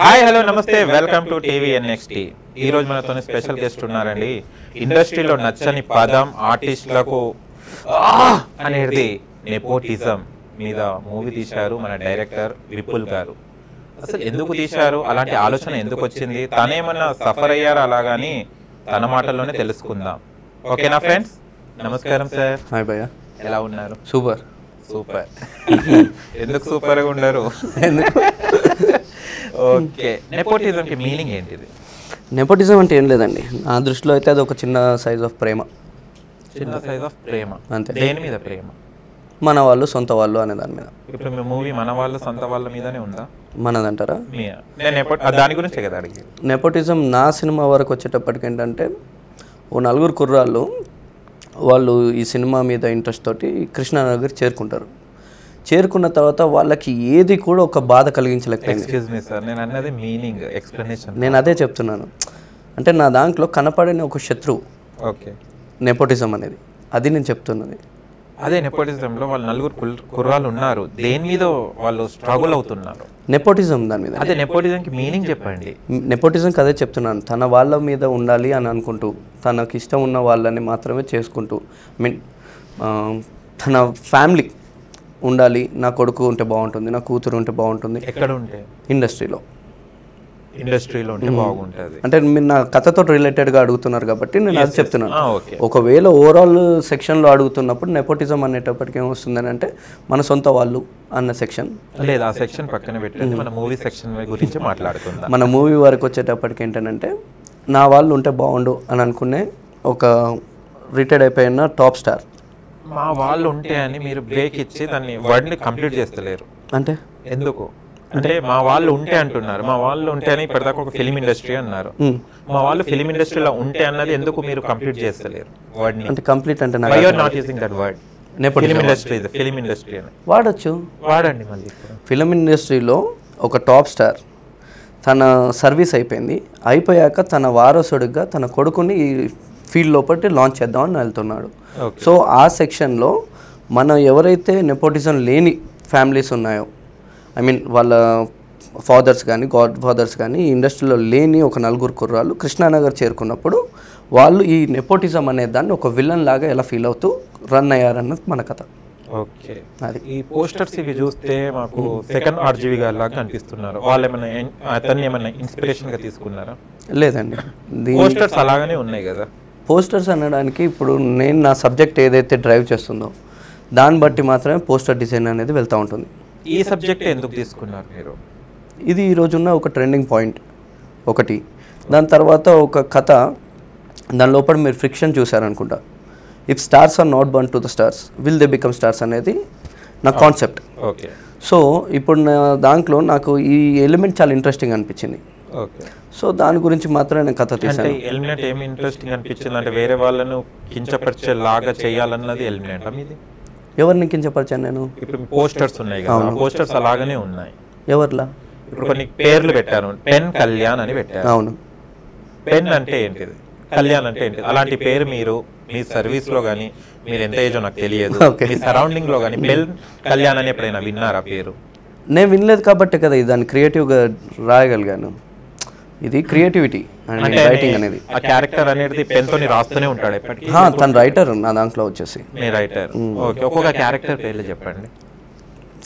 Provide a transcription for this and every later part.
Hi hello నమస్తే welcome to TV NXT ఈ రోజు మనతో స్పెషల్ గెస్ట్ ఉన్నారండి ఇండస్ట్రీలో నచ్చని పదం ఆర్టిస్టులకు అనేది నెపోటిజం మీద మూవీ తీశారు మన డైరెక్టర్ విపుల్ గారు అసలు ఎందుకు తీశారు అలాంటి ఆలోచన ఎందుకు వచ్చింది తనేమన్నా సఫర్ అయ్యారు అలా తన మాటల్లోనే తెలుసుకుందాం ఓకేనా ఫ్రెండ్స్ నమస్కారం సార్ హాయ్ భయ్య ఎలా ఉన్నారు సూపర్ సూపర్ ఎందుకు సూపర్గా ఉండరు ఎందుకు ఓకే నెపోటిజంకి మీనింగ్ ఏంటిది నెపోటిజం అంటే ఏం లేదండి నా దృష్టిలో అయితే అది ఒక చిన్న సైజ్ ఆఫ్ ప్రేమ చిన్న సైజ్ ఆఫ్ ప్రేమ అంతే దేని మీద ప్రేమ మన వాళ్ళు సొంత వాళ్ళు అనే దాని మీద ఇప్పుడు మీ మూవీ మన వాళ్ళు సొంత వాళ్ళ మీదనే ఉందా మనదంటారా దాని గురించి కదా నెపోటిజం నా సినిమా వరకు వచ్చేటప్పటికి ఏంటంటే ఓ నలుగురు కుర్రాళ్ళు వాళ్ళు ఈ సినిమా మీద ఇంట్రెస్ట్ తోటి కృష్ణానగర్ చేరుకుంటారు చేరుకున్న తర్వాత వాళ్ళకి ఏది కూడా ఒక బాధ కలిగించలేకపోయింది నేను నేను అదే చెప్తున్నాను అంటే నా దాంట్లో కనపడని ఒక శత్రువు ఓకే నెపోటిజం అనేది అది నేను చెప్తున్నది అదే నెపోటిజంలో వాళ్ళు నలుగురు కుర్రాలు ఉన్నారు దేని మీద వాళ్ళు స్ట్రగుల్ అవుతున్నారు నెపోటిజం దాని మీద అదే నెపోటిజంకి మీనింగ్ చెప్పండి నెపోటిజంకి mm, అదే చెప్తున్నాను తన వాళ్ళ మీద ఉండాలి అని అనుకుంటూ తనకి ఇష్టం ఉన్న వాళ్ళని మాత్రమే చేసుకుంటూ మీన్ um, తన ఫ్యామిలీ ఉండాలి నా కొడుకు ఉంటే బాగుంటుంది నా కూతురు ఉంటే బాగుంటుంది ఎక్కడ ఉంటే ఇండస్ట్రీలో ఇండస్ట్రీలో ఉంటే బాగుంటుంది అంటే మీరు నా కథతో రిలేటెడ్గా అడుగుతున్నారు కాబట్టి నేను అది చెప్తున్నాను ఒకవేళ ఓవరాల్ సెక్షన్లో అడుగుతున్నప్పుడు నెపోటిజం అనేటప్పటికి ఏమొస్తుందని అంటే మన సొంత వాళ్ళు అన్న సెక్షన్ లేదు ఆ సెక్షన్ పక్కన పెట్టండి మన మూవీ సెక్షన్ గురించి మాట్లాడుకుందాం మన మూవీ వరకు వచ్చేటప్పటికి ఏంటంటే నా వాళ్ళు ఉంటే బాగుండు అని అనుకునే ఒక రిటైర్డ్ అయిపోయిన టాప్ స్టార్ మా వాళ్ళు ఉంటే అని మీరు బ్రేక్ ఇచ్చి దాన్ని వర్డ్ని కంప్లీట్ చేస్తలేరు అంటే ఎందుకు అంటే మా వాళ్ళు ఉంటే అంటున్నారు మా వాళ్ళు ఉంటే అని ఇప్పటిదాకా ఒక ఫిలిం ఇండస్ట్రీ అన్నారు మా వాళ్ళు ఫిలిం ఇండస్ట్రీలో ఉంటే అన్నది ఎందుకు మీరు కంప్లీట్ చేస్తలేరు వర్డ్ అంటే కంప్లీట్ అంటే I are not using that word film industry film industry అని వాడచ్చు వాడండి మళ్ళీ ఫిలిం ఇండస్ట్రీలో ఒక టాప్ స్టార్ తన సర్వీస్ అయిపోయింది అయిపోయాక తన వారసుడిగా తన కొడుకుని ఫీల్డ్ లోపల లాంచ్ చేద్దామని వెళ్తున్నాడు సో ఆ సెక్షన్లో మనం ఎవరైతే నెపోటిజం లేని ఫ్యామిలీస్ ఉన్నాయో ఐ మీన్ వాళ్ళ ఫాదర్స్ కానీ గాడ్ ఫాదర్స్ కానీ ఈ ఇండస్ట్రీలో లేని ఒక నలుగురు కుర్రాలు కృష్ణానగర్ చేరుకున్నప్పుడు వాళ్ళు ఈ నెపోటిజం అనే దాన్ని ఒక విలన్ లాగా ఎలా ఫీల్ అవుతూ రన్ అయ్యారన్నది మన కథ ఓకే అది ఈ పోస్టర్స్ ఇవి చూస్తే మాకు సెకండ్ ఆర్జీవి గారి లాగా కనిపిస్తున్నారు వాళ్ళు ఏమైనా అతన్ని ఏమైనా ఇన్స్పిరేషన్ గా తీసుకున్నారా లేదండి పోస్టర్స్ అలాగనే ఉన్నాయి కదా పోస్టర్స్ అనడానికి ఇప్పుడు నేను నా సబ్జెక్ట్ ఏదైతే డ్రైవ్ చేస్తుందో దాన్ని బట్టి మాత్రమే పోస్టర్ డిజైన్ అనేది వెళ్తూ ఉంటుంది ఈ సబ్జెక్ట్ ఎందుకు తీసుకున్నారు మీరు ఇది ఈరోజున్న ఒక ట్రెండింగ్ పాయింట్ ఒకటి దాని తర్వాత ఒక కథ దాని లోపల మీరు ఫ్రిక్షన్ చూసారనుకుంటా if stars are not burn to the stars will they become stars అనేది నా కాన్సెప్ట్ ఓకే సో ఇప్పుడు నా దాంట్లో నాకు ఈ ఎలిమెంట్ చాలా ఇంట్రెస్టింగ్ అనిపించింది సో దాని గురించి మాత్రమే కథ తీసాను ఎలిమినేట్ ఏమి ఇంట్రెస్టింగ్ అనిపించింది అంటే వేరే వాళ్ళను కించపరిచే లాగా చేయాలన్నది ఎలిమినేట్ ఎవరిని కించపరిచాను నేను ఇప్పుడు పోస్టర్స్ ఉన్నాయి కదా పోస్టర్స్ అలాగనే ఉన్నాయి ఎవర్లా ఇప్పుడు కొన్ని పేర్లు పెట్టాను పెన్ కళ్యాణ్ అని పెట్టాను అవును పెన్ అంటే ఏంటిది కళ్యాణ్ అంటే ఏంటి అలాంటి పేరు మీరు మీ సర్వీస్ లో కానీ మీరు ఎంత ఏజో నాకు తెలియదు మీ సరౌండింగ్ లో కానీ పెన్ కళ్యాణ్ అని ఎప్పుడైనా విన్నారా పేరు నేను వినలేదు కాబట్టి కదా దాన్ని క్రియేటివ్గా రాయగలిగాను ఇది క్రియేటివిటీ అండ్ రైటింగ్ అనేది ఆ క్యారెక్టర్ అనేది పెన్ తోని రాస్తూనే ఉంటాడు ఎప్పటికీ తన రైటర్ నా దాంట్లో వచ్చేసి మీ రైటర్ ఓకే ఒక్కొక్క క్యారెక్టర్ పేర్లు చెప్పండి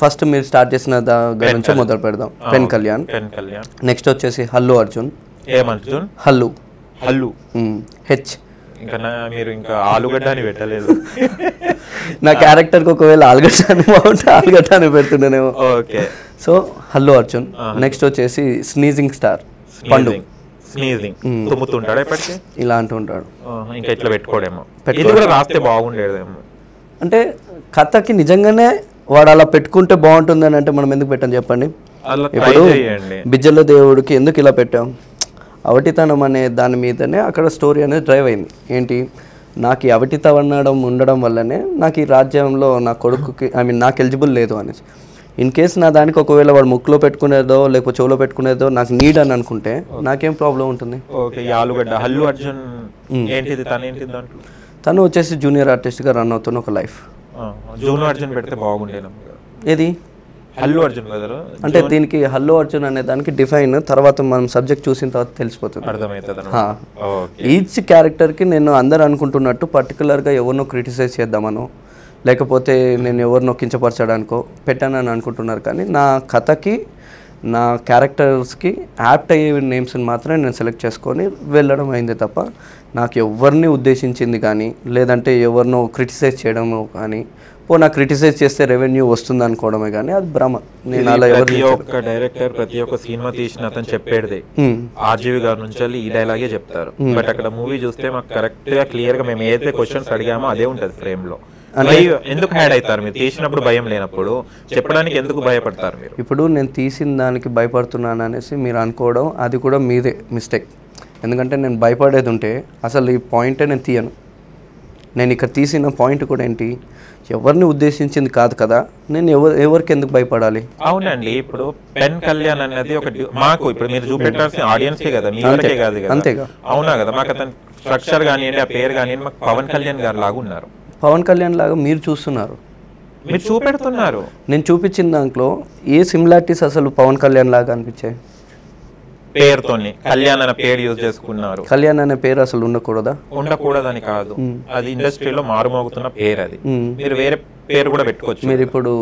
ఫస్ట్ మీరు స్టార్ట్ చేసిన దగ్గర నుంచి మొదలు పెడదాం పెన్ కళ్యాణ్ పెన్ కళ్యాణ్ నెక్స్ట్ వచ్చేసి హల్లు అర్జున్ ఏం అర్జున్ హల్లు హల్లు హెచ్ ఇంకా మీరు ఇంకా ఆలుగడ్డ అని పెట్టలేదు నా క్యారెక్టర్కి ఒకవేళ ఆలుగడ్డ అని బాగుంటే ఆలుగడ్డ అని పెడుతుండేనేమో okay so Allu Arjun next వచ్చేసి sneezing star Pandu sneezing hmm. తుమ్ముతుంటాడు ఎప్పటికీ ఇలా అంటూ ఉంటాడు ఇంకా ఇట్లా పెట్టుకోడేమో కూడా రాస్తే బాగుండేదేమో అంటే కథకి నిజంగానే వాడు అలా పెట్టుకుంటే బాగుంటుంది అని అంటే మనం ఎందుకు పెట్టాం చెప్పండి ఇప్పుడు బిజ్జల దేవుడికి ఎందుకు ఇలా పెట్టాం అవటితనం అనే దాని మీదనే అక్కడ స్టోరీ అనేది డ్రైవ్ అయింది ఏంటి నాకు ఈ ఉండడం వల్లనే నాకు ఈ రాజ్యంలో నా కొడుకుకి ఐ మీన్ నాకు ఎలిజిబుల్ లేదు అనేసి ఇన్ కేసు నా దానికి ఒకవేళ వాడు ముక్కులో పెట్టుకునేదో లేకపోతే చెవులో పెట్టుకునేదో నాకు నీడ్ అని అనుకుంటే నాకేం ప్రాబ్లం ఉంటుంది హల్లు అర్జున్ hmm. తను వచ్చేసి జూనియర్ ఆర్టిస్ట్గా రన్ అవుతున్న ఒక లైఫ్ ఏది హల్లు అర్జున్ అంటే దీనికి హల్లు అర్జున్ అనే దానికి డిఫైన్ తర్వాత మనం సబ్జెక్ట్ చూసిన తర్వాత తెలిసిపోతుంది ఈచ్ క్యారెక్టర్ క్యారెక్టర్కి నేను అందరు అనుకుంటున్నట్టు పర్టికులర్గా ఎవరినో క్రిటిసైజ్ చేద్దామనో లేకపోతే నేను ఎవరినో కించపరచడానికో పెట్టానని అనుకుంటున్నారు కానీ నా కథకి నా క్యారెక్టర్స్కి యాప్ట్ అయ్యే నేమ్స్ని మాత్రమే నేను సెలెక్ట్ చేసుకొని వెళ్ళడం అయింది తప్ప నాకు ఎవరిని ఉద్దేశించింది కానీ లేదంటే ఎవరినో క్రిటిసైజ్ చేయడము కానీ పో నాకు క్రిటిసైజ్ చేస్తే రెవెన్యూ వస్తుంది అనుకోవడమే కానీ అది భ్రమ నేను అలా ప్రతి ఒక్క డైరెక్టర్ ప్రతి ఒక్క సినిమా తీసిన అతను చెప్పేది ఆర్జీవి గారి నుంచి ఈ డైలాగే చెప్తారు బట్ అక్కడ మూవీ చూస్తే మాకు కరెక్ట్ గా క్లియర్ గా మేము ఏదైతే క్వశ్చన్స్ అడిగామో అదే ఉంటుంది ఫ్రేమ్ లో ఎందుకు హ్యాడ్ అవుతారు మీరు తీసినప్పుడు భయం లేనప్పుడు చెప్పడానికి ఎందుకు భయపడతారు మీరు ఇప్పుడు నేను తీసిన దానికి భయపడుతున్నాను అనేసి మీరు అనుకోవడం అది కూడా మీదే మిస్టేక్ ఎందుకంటే నేను భయపడేది ఉంటే అసలు ఈ పాయింటే నేను తీయను నేను ఇక్కడ తీసిన పాయింట్ కూడా ఏంటి ఎవరిని ఉద్దేశించింది కాదు కదా నేను ఎవరు ఎవరికి ఎందుకు భయపడాలి అవునండి ఇప్పుడు పెన్ కళ్యాణ్ అనేది ఒక మాకు ఇప్పుడు మీరు చూపెట్టాల్సిన ఆడియన్సే కదా మీ కాదు అంతేగా అవునా కదా మాకు అతను స్ట్రక్చర్ కానివ్వండి ఆ పేరు కానివ్వండి మాకు పవన్ కళ్యాణ్ గారు లాగా ఉన్నారు పవన్ కళ్యాణ్ లాగా మీరు చూస్తున్నారు మీరు చూపెడుతున్నారు నేను చూపించిన దాంట్లో ఏ సిమిలారిటీస్ అసలు పవన్ కళ్యాణ్ లాగా అనిపించాయి పేరుతోని కళ్యాణ్ అనే పేరు యూజ్ చేసుకున్నారు కళ్యాణ్ అనే పేరు అసలు ఉండకూడదా ఉండకూడదని కాదు అది ఇండస్ట్రీలో మారుమోగుతున్న పేరు అది మీరు వేరే పేరు కూడా పెట్టుకోవచ్చు మీరు ఇప్పుడు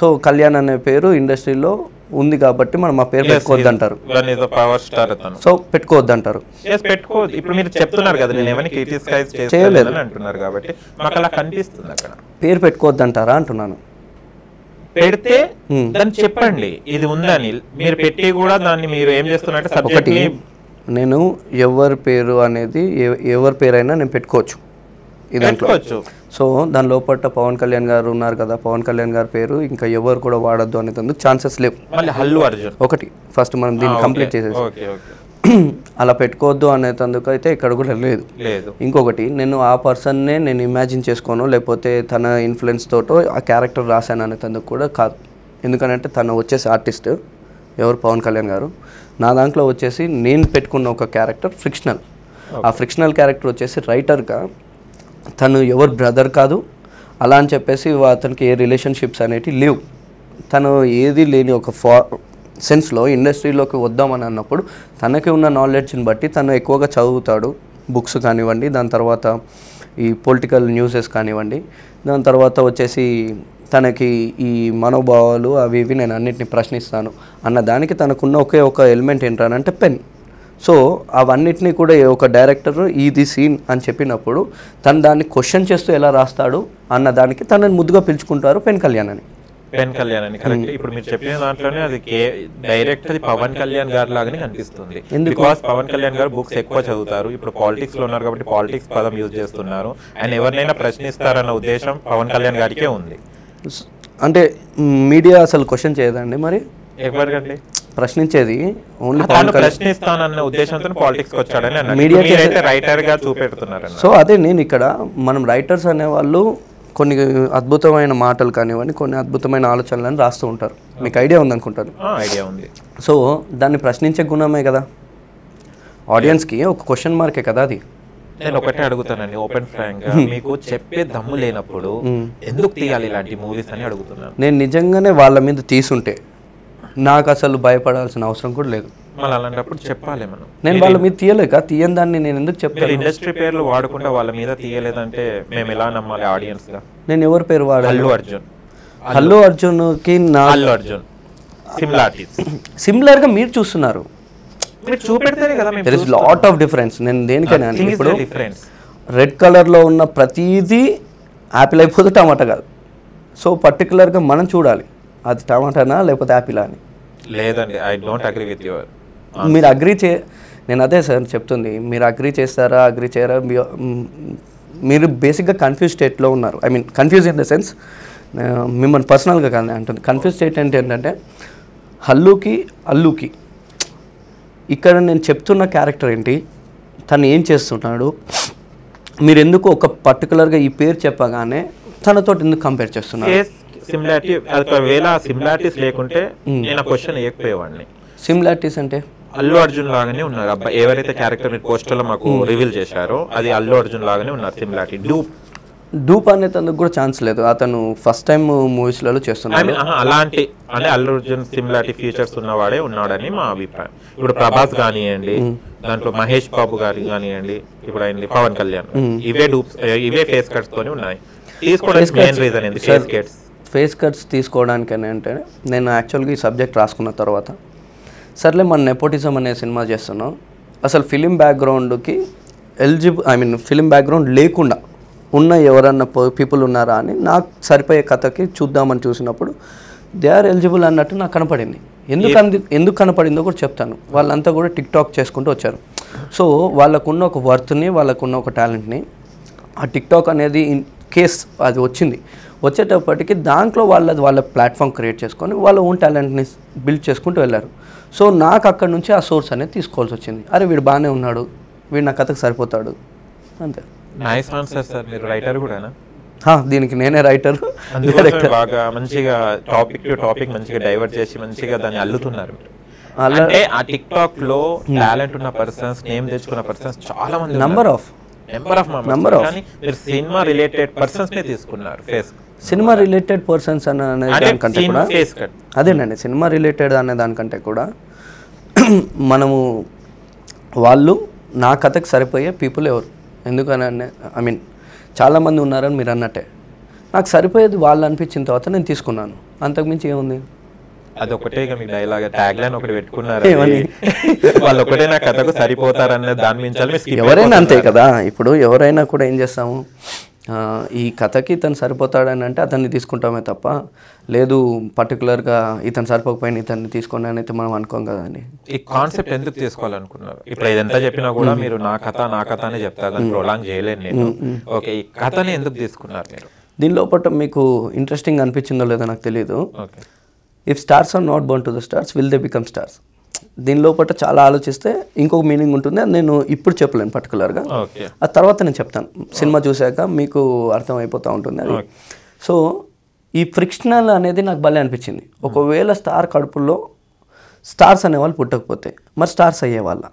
సో కళ్యాణ్ అనే పేరు ఇండస్ట్రీలో ఉంది కాబట్టి మనం ఆ పేరు పెట్టుకోవద్దు అంటారు పవర్ స్టార్ సో పెట్టుకోవద్దు అంటారు పెట్టుకోవద్దు ఇప్పుడు మీరు చెప్తున్నారు కదా నేను ఏమైనా క్రిటిసైజ్ చేయలేదు అంటున్నారు కాబట్టి మాకు అలా కనిపిస్తుంది అక్కడ పేరు పెట్టుకోవద్దు అంటారా అంటున్నాను పెడితే దాన్ని చెప్పండి ఇది ఉందని మీరు పెట్టి కూడా దాన్ని మీరు ఏం చేస్తున్నట్టు నేను ఎవరి పేరు అనేది ఎవరి పేరైనా నేను పెట్టుకోవచ్చు సో దాని లోపల పవన్ కళ్యాణ్ గారు ఉన్నారు కదా పవన్ కళ్యాణ్ గారి పేరు ఇంకా ఎవరు కూడా వాడద్దు అనేది ఛాన్సెస్ లేవు ఒకటి ఫస్ట్ మనం దీన్ని కంప్లీట్ చేసేసి అలా పెట్టుకోవద్దు అనేందుకు అయితే ఇక్కడ కూడా లేదు లేదు ఇంకొకటి నేను ఆ పర్సన్నే నేను ఇమాజిన్ చేసుకోను లేకపోతే తన ఇన్ఫ్లుయెన్స్ తోటో ఆ క్యారెక్టర్ రాశాను అనేందుకు కూడా కాదు ఎందుకంటే తను వచ్చేసి ఆర్టిస్ట్ ఎవరు పవన్ కళ్యాణ్ గారు నా దాంట్లో వచ్చేసి నేను పెట్టుకున్న ఒక క్యారెక్టర్ ఫ్రిక్షనల్ ఆ ఫ్రిక్షనల్ క్యారెక్టర్ వచ్చేసి రైటర్గా తను ఎవరు బ్రదర్ కాదు అలా అని చెప్పేసి అతనికి ఏ రిలేషన్షిప్స్ అనేటివి లేవు తను ఏది లేని ఒక ఫా సెన్స్లో ఇండస్ట్రీలోకి వద్దామని అన్నప్పుడు తనకి ఉన్న నాలెడ్జ్ని బట్టి తను ఎక్కువగా చదువుతాడు బుక్స్ కానివ్వండి దాని తర్వాత ఈ పొలిటికల్ న్యూసెస్ కానివ్వండి దాని తర్వాత వచ్చేసి తనకి ఈ మనోభావాలు అవి ఇవి నేను అన్నింటినీ ప్రశ్నిస్తాను అన్న దానికి తనకున్న ఒకే ఒక ఎలిమెంట్ ఏంటనంటే పెన్ సో అవన్నిటినీ కూడా ఒక డైరెక్టర్ ఇది సీన్ అని చెప్పినప్పుడు తను దాన్ని క్వశ్చన్ చేస్తూ ఎలా రాస్తాడు అన్న దానికి తనని ముద్దుగా పిలుచుకుంటారు పెన్ కళ్యాణ్ అని పెన్ కళ్యాణ్ అని కరెక్ట్ ఇప్పుడు మీరు చెప్పిన దాంట్లోనే అది డైరెక్ట్ అది పవన్ కళ్యాణ్ గారి లాగానే కనిపిస్తుంది బికాస్ పవన్ కళ్యాణ్ గారు బుక్స్ ఎక్కువ చదువుతారు ఇప్పుడు పాలిటిక్స్ లో ఉన్నారు కాబట్టి పాలిటిక్స్ పదం యూజ్ చేస్తున్నారు అండ్ ఎవరినైనా ప్రశ్నిస్తారన్న ఉద్దేశం పవన్ కళ్యాణ్ గారికే ఉంది అంటే మీడియా అసలు క్వశ్చన్ చేయదండి మరి ఎవరికండి ప్రశ్నించేది ఓన్లీ ప్రశ్నిస్తానన్న ఉద్దేశంతో పాలిటిక్స్ వచ్చాడని మీడియా చూపెడుతున్నారు సో అదే నేను ఇక్కడ మనం రైటర్స్ అనేవాళ్ళు కొన్ని అద్భుతమైన మాటలు కానివ్వండి కొన్ని అద్భుతమైన ఆలోచనలను రాస్తూ ఉంటారు మీకు ఐడియా ఉందనుకుంటారు ఐడియా ఉంది సో దాన్ని ప్రశ్నించే గుణమే కదా ఆడియన్స్కి ఒక క్వశ్చన్ మార్కే కదా అది నేను ఒకటే అడుగుతానండి ఓపెన్ ఫ్రాంక్ మీకు చెప్పే దమ్ము లేనప్పుడు ఎందుకు తీయాలి ఇలాంటి మూవీస్ అని అడుగుతున్నాను నేను నిజంగానే వాళ్ళ మీద తీసుంటే నాకు అసలు భయపడాల్సిన అవసరం కూడా లేదు మళ్ళీ అలాంటప్పుడు చెప్పాలి మనం నేను వాళ్ళ మీద తీయలేక తీయని దాన్ని నేను ఎందుకు చెప్పాలి ఇండస్ట్రీ పేర్లు వాడకుండా వాళ్ళ మీద తీయలేదంటే మేము ఎలా నమ్మాలి ఆడియన్స్గా నేను ఎవరి పేరు అర్జున్ అల్లు అర్జున్ అల్లు అర్జున్కి నా హల్లు అర్జున్ సిమిలర్ గా మీరు చూస్తున్నారు లాట్ ఆఫ్ డిఫరెన్స్ నేను దేనికైనా ఇప్పుడు రెడ్ కలర్లో ఉన్న ప్రతిదీ యాపిల్ అయిపోతే టమాటా కాదు సో గా మనం చూడాలి అది టమాటానా లేకపోతే యాపిల్ అని లేదండి I don't agree with your మీరు అగ్రీ చే నేను అదే సార్ చెప్తుంది మీరు అగ్రీ చేస్తారా అగ్రీ చేయరా మీరు బేసిక్గా కన్ఫ్యూజ్ స్టేట్లో ఉన్నారు I mean confuse in the sense మిమ్మల్ని పర్సనల్గా కానీ అంటుంది కన్ఫ్యూజ్ స్టేట్ అంటే ఏంటంటే హల్లుకి అల్లుకి ఇక్కడ నేను చెప్తున్న క్యారెక్టర్ ఏంటి తను ఏం చేస్తున్నాడు మీరు ఎందుకు ఒక పర్టికులర్గా ఈ పేరు చెప్పగానే తనతో ఎందుకు కంపేర్ చేస్తున్నాడు లేకుంటే సిమిలారిటీస్ hmm. అంటే అల్లు అర్జున్ లాగానే ఉన్నారు అబ్బాయి ఎవరైతే క్యారెక్టర్ మీరు లో మాకు hmm. రివీల్ చేశారో అది అల్లు అర్జున్ లాగానే ఉన్నారు సిమిలారిటీ డూప్ డూప్ తనకు కూడా ఛాన్స్ లేదు అతను ఫస్ట్ టైం మూవీస్లలో చేస్తున్నాడు అలాంటి అంటే అల్లు అర్జున్ సిమిలారిటీ ఫీచర్స్ ఉన్నవాడే ఉన్నాడని మా అభిప్రాయం ఇప్పుడు ప్రభాస్ కానివ్వండి hmm. దాంట్లో మహేష్ బాబు గారి కానివ్వండి ఇప్పుడు ఆయన పవన్ కళ్యాణ్ hmm. ఇవే డూప్స్ ఇవే ఫేస్ కట్స్ తో ఉన్నాయి తీసుకోవడానికి మెయిన్ రీజన్ ఏంటి ఫేస్ కట్స్ ఫేస్ కట్స్ తీసుకోవడానికి అంటే నేను యాక్చువల్గా ఈ సబ్జెక్ట్ రాసుకున్న తర్వాత సర్లే మన నెపోటిజం అనే సినిమా చేస్తున్నాం అసలు ఫిలిం బ్యాక్గ్రౌండ్కి eligible I mean film background లేకుండా ఉన్న ఎవరన్నా పీపుల్ ఉన్నారా అని నాకు సరిపోయే కథకి చూద్దామని చూసినప్పుడు దే ఆర్ ఎలిజిబుల్ అన్నట్టు నాకు కనపడింది ఎందుకు అంది ఎందుకు కనపడిందో కూడా చెప్తాను వాళ్ళంతా కూడా టిక్ టాక్ చేసుకుంటూ వచ్చారు సో వాళ్ళకున్న ఒక వర్త్ని వాళ్ళకున్న ఒక టాలెంట్ని ఆ టిక్ టాక్ అనేది ఇన్ కేస్ అది వచ్చింది వచ్చేటప్పటికి దాంట్లో వాళ్ళది వాళ్ళ ప్లాట్ఫామ్ క్రియేట్ చేసుకొని వాళ్ళ ఓన్ టాలెంట్ని బిల్డ్ చేసుకుంటూ వెళ్ళారు సో నాకు అక్కడ నుంచి ఆ సోర్స్ అనేది తీసుకోవాల్సి వచ్చింది అరే వీడు బాగానే ఉన్నాడు వీడు నా కథకు సరిపోతాడు అంతే నైస్ సార్ మీరు రైటర్ కూడానా దీనికి నేనే రైటర్ బాగా మంచిగా టాపిక్ టు టాపిక్ మంచిగా డైవర్ట్ చేసి మంచిగా దాన్ని అల్లుతున్నారు అంటే ఆ టిక్ టాక్ లో టాలెంట్ ఉన్న పర్సన్స్ నేమ్ తెచ్చుకున్న పర్సన్స్ చాలా మంది number of number of number of సినిమా రిలేటెడ్ పర్సన్స్ నే తీసుకున్నారు ఫేస్ సినిమా రిలేటెడ్ పర్సన్స్ అనే దానికంటే కూడా అదేనండి సినిమా రిలేటెడ్ అనే దానికంటే కూడా మనము వాళ్ళు నా కథకు సరిపోయే పీపుల్ ఎవరు ఎందుకని ఐ మీన్ చాలామంది ఉన్నారని మీరు అన్నట్టే నాకు సరిపోయేది వాళ్ళు అనిపించిన తర్వాత నేను తీసుకున్నాను అంతకుమించి ఏముంది అదొకటే మీ డైలాగ్ ట్యాగ్ లైన్ ఒకటి పెట్టుకున్నారు వాళ్ళు ఒకటే నా కథకు సరిపోతారనే దాని మించాలి ఎవరైనా అంతే కదా ఇప్పుడు ఎవరైనా కూడా ఏం చేస్తాము ఈ కథకి ఇతను సరిపోతాడని అంటే అతన్ని తీసుకుంటామే తప్ప లేదు పర్టికులర్గా ఇతను సరిపోకపోయినా ఇతన్ని తీసుకోండి అని అయితే మనం అనుకోం కదండి ఈ కాన్సెప్ట్ ఎందుకు తీసుకోవాలనుకున్నారు ఇప్పుడు ఇదంతా చెప్పినా కూడా మీరు నా కథ నా కథ అని చెప్తారు ఓకే ఈ కథని ఎందుకు తీసుకున్నారు మీరు దీని లోపల మీకు ఇంట్రెస్టింగ్ అనిపించిందో లేదో నాకు తెలియదు if stars are not burn to the stars will they become stars దీని లోపల చాలా ఆలోచిస్తే ఇంకొక మీనింగ్ ఉంటుంది అని నేను ఇప్పుడు చెప్పలేను పర్టికులర్గా ఆ తర్వాత నేను చెప్తాను సినిమా చూశాక మీకు అర్థమైపోతూ ఉంటుంది అది సో ఈ ఫ్రిక్షనల్ అనేది నాకు భలే అనిపించింది ఒకవేళ స్టార్ కడుపుల్లో స్టార్స్ అనేవాళ్ళు పుట్టకపోతే మరి స్టార్స్ అయ్యేవాళ్ళ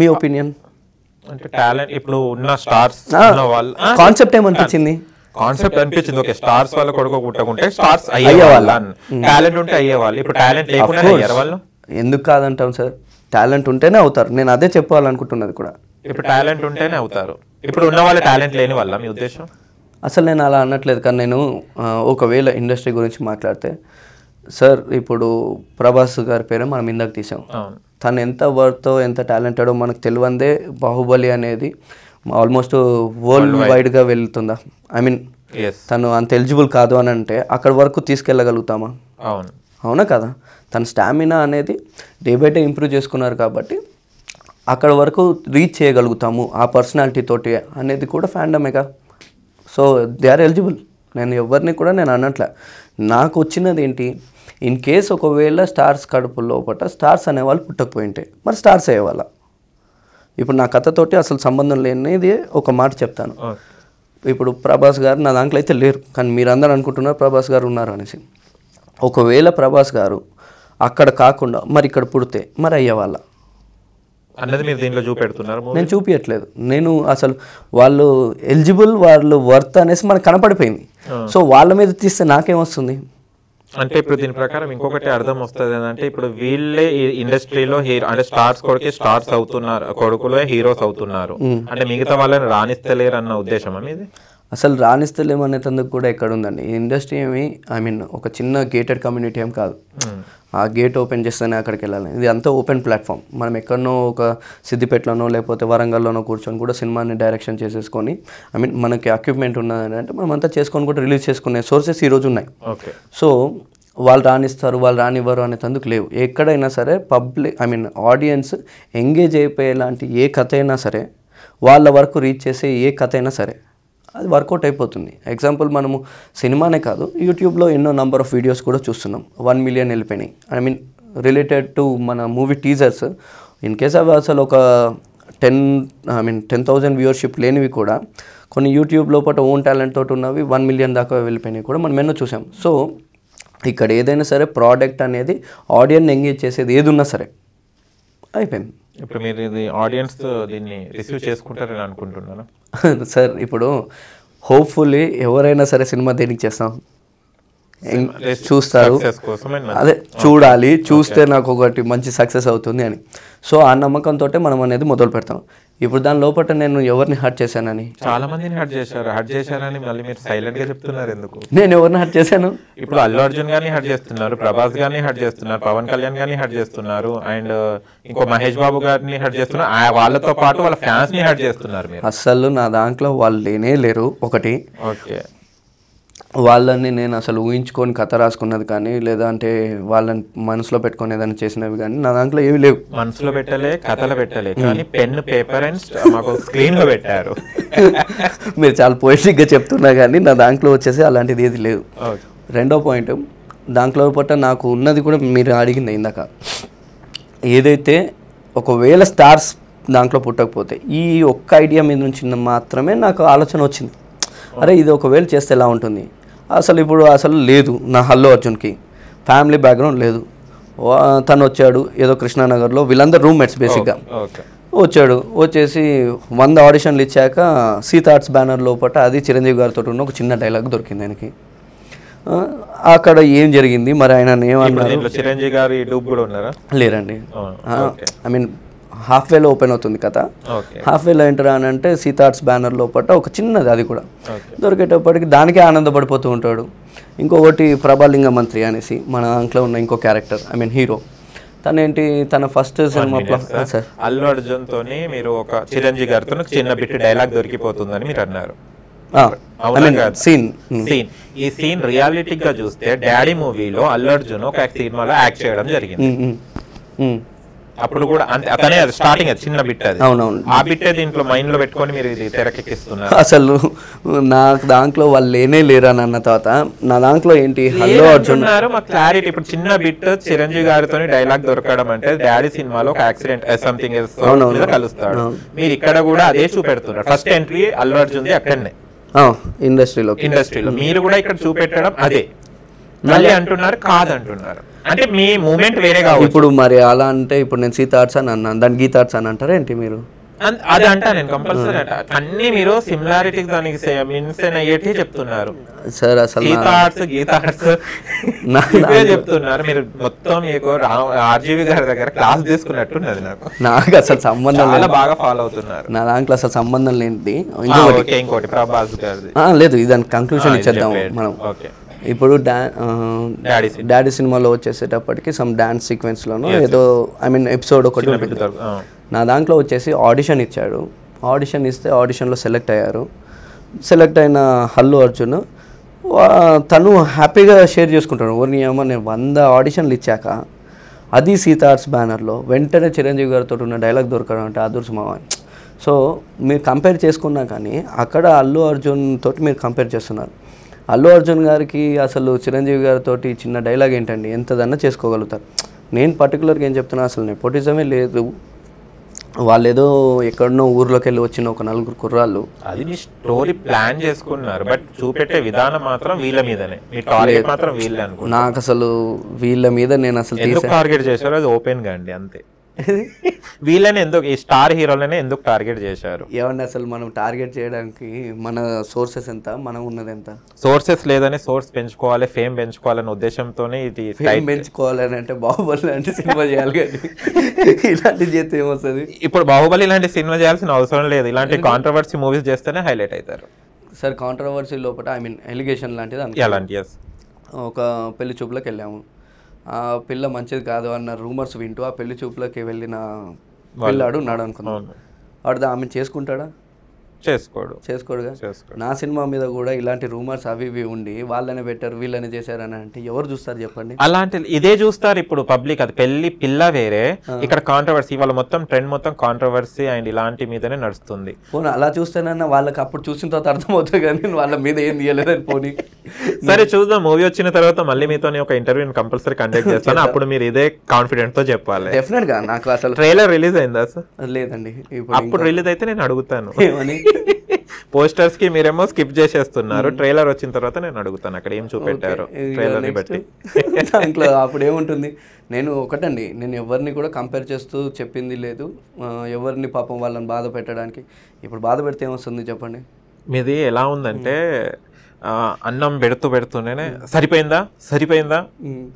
మీ ఒపీనియన్ అంటే టాలెంట్ ఇప్పుడు ఉన్న స్టార్స్ కాన్సెప్ట్ ఏమనిపించింది కాన్సెప్ట్ అనిపించింది ఓకే స్టార్స్ వాళ్ళ కొడుకు పుట్టకుంటే స్టార్స్ అయ్యేవాళ్ళు టాలెంట్ hmm. ఉంటే వాళ్ళు ఇప్పుడు టాలెంట్ లేకుండా అయ్యారు వాళ్ళు ఎందుకు కాదంటాం సార్ టాలెంట్ ఉంటేనే అవుతారు నేను అదే చెప్పాలనుకుంటున్నది కూడా ఇప్పుడు టాలెంట్ ఉంటేనే అవుతారు ఇప్పుడు ఉన్న వాళ్ళ టాలెంట్ లేని వాళ్ళ మీ ఉద్దేశం అసలు నేను అలా అనట్లేదు కానీ నేను ఒకవేళ ఇండస్ట్రీ గురించి మాట్లాడితే సార్ ఇప్పుడు ప్రభాస్ గారి పేరే మనం ఇందాక తీసాం తను ఎంత వర్తో ఎంత టాలెంటెడో మనకు తెలియందే బాహుబలి అనేది ఆల్మోస్ట్ వరల్డ్ వైడ్గా వెళ్తుందా ఐ మీన్ తను అంత ఎలిజిబుల్ కాదు అని అంటే అక్కడ వరకు తీసుకెళ్ళగలుగుతామా అవును అవునా కదా తన స్టామినా అనేది డే బై డే ఇంప్రూవ్ చేసుకున్నారు కాబట్టి అక్కడ వరకు రీచ్ చేయగలుగుతాము ఆ పర్సనాలిటీ తోటి అనేది కూడా ఫ్యాండమేగా సో దే ఆర్ ఎలిజిబుల్ నేను ఎవరిని కూడా నేను అన్నట్లే నాకు వచ్చినది ఏంటి ఇన్ కేస్ ఒకవేళ స్టార్స్ కడుపు లోపల స్టార్స్ అనేవాళ్ళు పుట్టకపోయింటే మరి స్టార్స్ అయ్యేవాళ్ళ ఇప్పుడు నా కథతోటి అసలు సంబంధం లేనిది ఒక మాట చెప్తాను ఇప్పుడు ప్రభాస్ గారు నా దాంట్లో అయితే లేరు కానీ మీరందరూ అనుకుంటున్నారు ప్రభాస్ గారు ఉన్నారు అనేసి ఒకవేళ ప్రభాస్ గారు అక్కడ కాకుండా మరి ఇక్కడ పుడితే మరి వాళ్ళ అన్నది మీరు దీంట్లో చూపెడుతున్నారు నేను చూపించట్లేదు నేను అసలు వాళ్ళు ఎలిజిబుల్ వాళ్ళు వర్త్ అనేసి మనకు కనపడిపోయింది సో వాళ్ళ మీద తీస్తే నాకేమొస్తుంది అంటే ఇప్పుడు దీని ప్రకారం ఇంకొకటి అర్థం వస్తుంది ఏంటంటే ఇప్పుడు వీళ్ళే ఇండస్ట్రీలో హీరో అంటే స్టార్స్ కొడుకే స్టార్స్ అవుతున్నారు కొడుకులే హీరోస్ అవుతున్నారు అంటే మిగతా వాళ్ళని రాణిస్తలేరు అన్న ఉద్దేశం మీది అసలు తందుకు కూడా ఎక్కడ ఉందండి ఈ ఇండస్ట్రీ ఏమి ఐ మీన్ ఒక చిన్న గేటెడ్ కమ్యూనిటీ ఏం కాదు hmm. ఆ గేట్ ఓపెన్ చేస్తేనే అక్కడికి వెళ్ళాలి ఇది అంతా ఓపెన్ ప్లాట్ఫామ్ మనం ఎక్కడనో ఒక సిద్దిపేటలోనో లేకపోతే వరంగల్లోనో కూర్చొని కూడా సినిమాని డైరెక్షన్ చేసేసుకొని ఐ మీన్ మనకి అక్విప్మెంట్ ఉన్నది అంటే మనం అంతా చేసుకొని కూడా రిలీజ్ చేసుకునే సోర్సెస్ ఈరోజు ఉన్నాయి సో వాళ్ళు రాణిస్తారు వాళ్ళు రానివ్వరు అనే తందుకు లేవు ఎక్కడైనా సరే public I mean audience engage అయిపోయేలాంటి ఏ కథ అయినా సరే వాళ్ళ వరకు రీచ్ చేసే ఏ కథ అయినా సరే అది వర్కౌట్ అయిపోతుంది ఎగ్జాంపుల్ మనము సినిమానే కాదు యూట్యూబ్లో ఎన్నో నంబర్ ఆఫ్ వీడియోస్ కూడా చూస్తున్నాం వన్ మిలియన్ వెళ్ళిపోయినాయి ఐ మీన్ రిలేటెడ్ టు మన మూవీ టీజర్స్ ఇన్ కేస్ అవి అసలు ఒక ten I mean ten thousand viewership లేనివి కూడా కొన్ని యూట్యూబ్ లోపల ఓన్ టాలెంట్ తోటి ఉన్నవి వన్ మిలియన్ దాకా వెళ్ళిపోయినాయి కూడా మనం ఎన్నో చూసాం సో ఇక్కడ ఏదైనా సరే ప్రోడక్ట్ అనేది ఆడియన్ ఎంగేజ్ చేసేది ఏది ఉన్నా సరే అయిపోయింది ఇప్పుడు మీరు ఇది ఆడియన్స్ దీన్ని రిసీవ్ చేసుకుంటారని అనుకుంటున్నాను సార్ ఇప్పుడు హోప్ఫుల్లీ ఎవరైనా సరే సినిమా దేనికి చేస్తాం చూస్తారు అదే చూడాలి చూస్తే నాకు ఒకటి మంచి సక్సెస్ అవుతుంది అని సో ఆ నమ్మకంతో మనం అనేది మొదలు పెడతాం ఇప్పుడు దాని లోపల నేను ఎవరిని హర్ట్ చేశానని చాలా మందిని హర్ట్ చేశారు హర్ట్ చేశారని మళ్ళీ మీరు సైలెంట్ గా చెప్తున్నారు ఎందుకు నేను ఎవరిని హర్ట్ చేశాను ఇప్పుడు అల్లు అర్జున్ గారిని హర్ట్ చేస్తున్నారు ప్రభాస్ గారిని హర్ట్ చేస్తున్నారు పవన్ కళ్యాణ్ గారిని హర్ట్ చేస్తున్నారు అండ్ uh, ఇంకో మహేష్ బాబు గారిని హర్ట్ చేస్తున్నారు వాళ్ళతో పాటు వాళ్ళ ఫ్యాన్స్ ని హర్ట్ చేస్తున్నారు మీరు అస్సలు నా దాంట్లో వాళ్ళు లేనే లేరు ఒకటి ఓకే వాళ్ళని నేను అసలు ఊహించుకొని కథ రాసుకున్నది కానీ లేదా అంటే వాళ్ళని మనసులో పెట్టుకొని ఏదైనా చేసినవి కానీ నా దాంట్లో ఏవి లేవు మనసులో పెట్టలే కథలు పెట్టలే కానీ పెన్ పేపర్ అండ్ మాకు స్క్రీన్ లో పెట్టారు మీరు చాలా పోయిటిక్ గా చెప్తున్నా కానీ నా దాంట్లో వచ్చేసి అలాంటిది ఏది లేదు రెండో పాయింట్ దాంట్లో పట్ట నాకు ఉన్నది కూడా మీరు అడిగింది ఇందాక ఏదైతే ఒకవేళ స్టార్స్ దాంట్లో పుట్టకపోతే ఈ ఒక్క ఐడియా మీద నుంచి మాత్రమే నాకు ఆలోచన వచ్చింది అరే ఇది ఒకవేళ చేస్తే ఎలా ఉంటుంది అసలు ఇప్పుడు అసలు లేదు నా హల్లో అర్జున్కి ఫ్యామిలీ బ్యాక్గ్రౌండ్ లేదు తను వచ్చాడు ఏదో కృష్ణానగర్లో వీళ్ళందరూ రూమ్మేట్స్ బేసిక్గా వచ్చాడు వచ్చేసి వంద ఆడిషన్లు ఇచ్చాక సీత ఆర్ట్స్ బ్యానర్ లోపల అది చిరంజీవి గారితో ఉన్న ఒక చిన్న డైలాగ్ దొరికింది ఆయనకి అక్కడ ఏం జరిగింది మరి ఆయన ఏమన్నారు చిరంజీవి గారు లేరండి ఐ మీన్ హాఫ్ వేలో ఓపెన్ అవుతుంది కదా హాఫ్ వేలో ఏంటరా అని అంటే సీతార్ట్స్ బ్యానర్ లోపల ఒక చిన్నది అది కూడా దొరికేటప్పటికి దానికే ఆనందపడిపోతూ ఉంటాడు ఇంకొకటి ప్రభాలింగ మంత్రి అనేసి మన దాంట్లో ఉన్న ఇంకో క్యారెక్టర్ ఐ మీన్ హీరో తనేంటి తన ఫస్ట్ సినిమా అల్లు అర్జున్ తోని మీరు ఒక చిరంజీవి గారితో చిన్న బిట్టి డైలాగ్ దొరికిపోతుందని మీరు అన్నారు సీన్ సీన్ ఈ సీన్ రియాలిటీ గా చూస్తే డాడీ మూవీలో అల్లు అర్జున్ ఒక సినిమాలో యాక్ట్ చేయడం జరిగింది అప్పుడు కూడా అంతే అతనే అది స్టార్టింగ్ అది చిన్న బిట్ అది అవునవును ఆ బిట్టే దీంట్లో మైండ్ లో పెట్టుకొని మీరు ఇది తెరకెక్కిస్తున్నారు అసలు నాకు దాంట్లో వాళ్ళు లేనే లేరా అన్న తర్వాత నా దాంట్లో ఏంటి హలో అర్జున్ మా క్లారిటీ ఇప్పుడు చిన్న బిట్ చిరంజీవి గారితో డైలాగ్ దొరకడం అంటే డాడీ సినిమాలో ఒక యాక్సిడెంట్ సంథింగ్ uh, కలుస్తాడు మీరు ఇక్కడ కూడా అదే చూపెడుతున్నారు ఫస్ట్ ఎంట్రీ అల్లు అర్జున్ అక్కడనే ఇండస్ట్రీలో ఇండస్ట్రీలో మీరు కూడా ఇక్కడ చూపెట్టడం అదే మళ్ళీ అంటున్నారు కాదంటున్నారు అంటే మీ మూమెంట్ వేరే కావచ్చు ఇప్పుడు మరి అలా అంటే ఇప్పుడు నేను సీత ఆర్ట్స్ అని అన్నాను దాని గీత ఆర్ట్స్ అని అంటారా ఏంటి మీరు అది అంటా నేను కంపల్సరీ అంట అన్ని మీరు సిమిలారిటీ దానికి మీన్స్ అయ్యేటి చెప్తున్నారు సార్ అసలు గీత ఆర్ట్స్ గీత ఆర్ట్స్ చెప్తున్నారు మీరు మొత్తం మీకు ఆర్జీవి గారి దగ్గర క్లాస్ ఉన్నది నాకు నాకు అసలు సంబంధం లేదు బాగా ఫాలో అవుతున్నారు నా దాంట్లో అసలు సంబంధం లేనిది ఇంకోటి ఇంకోటి ప్రభాస్ గారిది లేదు దాని కంక్లూషన్ ఇచ్చేద్దాం మనం ఓకే ఇప్పుడు డాడీ డాడీ సినిమాలో వచ్చేసేటప్పటికి సమ్ డాన్స్ సీక్వెన్స్లోనూ ఏదో ఐ మీన్ ఎపిసోడ్ ఒకటి ఉంటుంది నా దాంట్లో వచ్చేసి ఆడిషన్ ఇచ్చాడు ఆడిషన్ ఇస్తే ఆడిషన్లో సెలెక్ట్ అయ్యారు సెలెక్ట్ అయిన హల్లు అర్జున్ తను హ్యాపీగా షేర్ చేసుకుంటాడు ఓర్ని ఏమో నేను వంద ఆడిషన్లు ఇచ్చాక అది సీతార్స్ బ్యానర్లో వెంటనే చిరంజీవి గారితో ఉన్న డైలాగ్ దొరకడం అంటే ఆదుర్సమా సో మీరు కంపేర్ చేసుకున్నా కానీ అక్కడ అల్లు అర్జున్ తోటి మీరు కంపేర్ చేస్తున్నారు అల్లు అర్జున్ గారికి అసలు చిరంజీవి గారితో చిన్న డైలాగ్ ఏంటండి ఎంతదన్నా చేసుకోగలుగుతారు నేను పర్టికులర్గా ఏం చెప్తున్నా అసలు నెపోటిజమే లేదు వాళ్ళు ఏదో ఎక్కడనో ఊర్లోకి వెళ్ళి వచ్చిన ఒక నలుగురు కుర్రాళ్ళు అది స్టోరీ ప్లాన్ చేసుకున్నారు బట్ చూపెట్టే విధానం మాత్రం వీళ్ళ మీదనే మాత్రం వీళ్ళే నాకు అసలు వీళ్ళ మీద నేను అసలు టార్గెట్ చేశారు అది ఓపెన్ గా అండి అంతే వీళ్ళని ఎందుకు ఈ స్టార్ హీరోలనే ఎందుకు టార్గెట్ చేశారు ఏమన్నా అసలు మనం టార్గెట్ చేయడానికి మన సోర్సెస్ ఎంత మనం ఉన్నది ఎంత సోర్సెస్ లేదని సోర్స్ పెంచుకోవాలి ఫేమ్ పెంచుకోవాలనే ఉద్దేశంతో ఇది ఫేమ్ పెంచుకోవాలని అంటే బాహుబలి లాంటి సినిమా చేయాలి కానీ ఇలాంటి చేస్తే ఏమొస్తుంది ఇప్పుడు బాహుబలి ఇలాంటి సినిమా చేయాల్సిన అవసరం లేదు ఇలాంటి కాంట్రవర్సీ మూవీస్ చేస్తేనే హైలైట్ అవుతారు సార్ కాంట్రవర్సీ లోపల ఐ మీన్ ఎలిగేషన్ లాంటిది అలాంటి ఒక పెళ్లి చూపులకు వెళ్ళాము ఆ పిల్ల మంచిది కాదు అన్న రూమర్స్ వింటూ ఆ పెళ్లి చూపులోకి వెళ్ళిన పిల్లాడు ఉన్నాడు అనుకున్నాడు వాడు ఆమె చేసుకుంటాడా చేసుకోడు చేసుకో నా సినిమా మీద కూడా ఇలాంటి రూమర్స్ అవి ఇవి ఉండి వాళ్ళని పెట్టారు వీళ్ళని చేశారని అంటే ఎవరు చూస్తారు చెప్పండి అలాంటి ఇదే చూస్తారు ఇప్పుడు పబ్లిక్ అది పెళ్లి పిల్ల వేరే ఇక్కడ కాంట్రవర్సీ వాళ్ళ మొత్తం ట్రెండ్ మొత్తం కాంట్రవర్సీ అండ్ ఇలాంటి మీదనే నడుస్తుంది పోనీ అలా చూస్తేనన్నా వాళ్ళకి అప్పుడు చూసిన తర్వాత అర్థమవుతుంది కానీ వాళ్ళ మీద ఏం తీయలేదని పోనీ సరే చూద్దాం మూవీ వచ్చిన తర్వాత మళ్ళీ మీతోనే ఒక ఇంటర్వ్యూ కంపల్సరీ కండక్ట్ చేస్తాను అప్పుడు మీరు ఇదే కాన్ఫిడెంట్ తో చెప్పాలి డెఫినెట్ గా నాకు అసలు ట్రైలర్ రిలీజ్ అయిందా సార్ లేదండి అప్పుడు రిలీజ్ అయితే నేను అడుగుతాను పోస్టర్స్ కి మీరేమో స్కిప్ చేసేస్తున్నారు ట్రైలర్ వచ్చిన తర్వాత నేను అడుగుతాను అక్కడ ఏం చూపెట్టారు ట్రైలర్ బట్టి దాంట్లో అప్పుడు ఏముంటుంది నేను ఒకటండి నేను ఎవరిని కూడా కంపేర్ చేస్తూ చెప్పింది లేదు ఎవరిని పాపం వాళ్ళని బాధ పెట్టడానికి ఇప్పుడు బాధ పెడితే ఏమొస్తుంది చెప్పండి మీది ఎలా ఉందంటే అన్నం పెడుతూ పెడుతూనే సరిపోయిందా సరిపోయిందా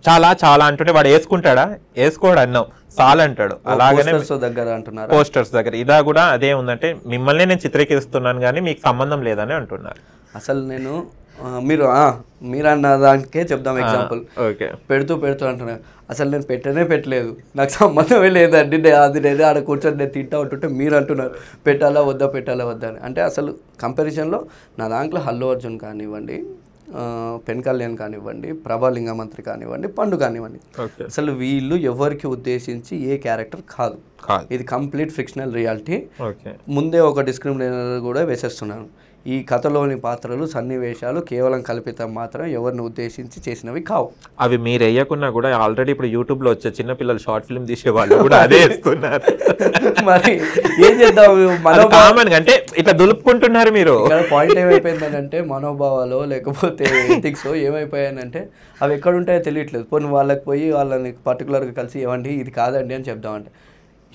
చాలా చాలా అంటుంటే వాడు వేసుకుంటాడా వేసుకోడు అన్నం సాల్ అంటాడు అలాగనే దగ్గర అంటున్నారు పోస్టర్స్ దగ్గర ఇదా కూడా అదే ఉందంటే మిమ్మల్ని నేను చిత్రీకరిస్తున్నాను కానీ మీకు సంబంధం లేదని అంటున్నారు అసలు నేను మీరు మీరు అన్న దానికే చెప్దాం ఎగ్జాంపుల్ పెడుతూ పెడుతూ అంటున్నా అసలు నేను పెట్టనే పెట్టలేదు నాకు సంబంధమే లేదండి అది లేదు ఆడ కూర్చొని నేను తింటా ఉంటుంటే మీరు అంటున్నారు పెట్టాలా వద్దా పెట్టాలా వద్దా అని అంటే అసలు కంపారిజన్లో నా దాంట్లో హల్లు అర్జున్ కానివ్వండి పెన్ కళ్యాణ్ కానివ్వండి ప్రభాలింగ మంత్రి కానివ్వండి పండు కానివ్వండి అసలు వీళ్ళు ఎవరికి ఉద్దేశించి ఏ క్యారెక్టర్ కాదు ఇది కంప్లీట్ ఫిక్షనల్ రియాలిటీ ముందే ఒక డిస్క్రిమినేటర్ కూడా వేసేస్తున్నాను ఈ కథలోని పాత్రలు సన్నివేశాలు కేవలం కల్పితం మాత్రం ఎవరిని ఉద్దేశించి చేసినవి కావు అవి మీరు వేయకున్నా కూడా ఆల్రెడీ ఇప్పుడు యూట్యూబ్లో వచ్చే చిన్నపిల్లలు షార్ట్ ఫిల్మ్ తీసే వాళ్ళు కూడా అదే ఇస్తున్నారు మరి ఏం చేద్దాం కామన్ అంటే ఇట్లా దులుపుకుంటున్నారు మీరు పాయింట్ ఏమైపోయిందంటే మనోభావాలు లేకపోతే ఎథిక్స్ ఏమైపోయానంటే అవి ఎక్కడ ఉంటాయో తెలియట్లేదు పోనీ వాళ్ళకి పోయి వాళ్ళని పర్టికులర్గా కలిసి ఇవ్వండి ఇది కాదండి అని చెప్దామంటే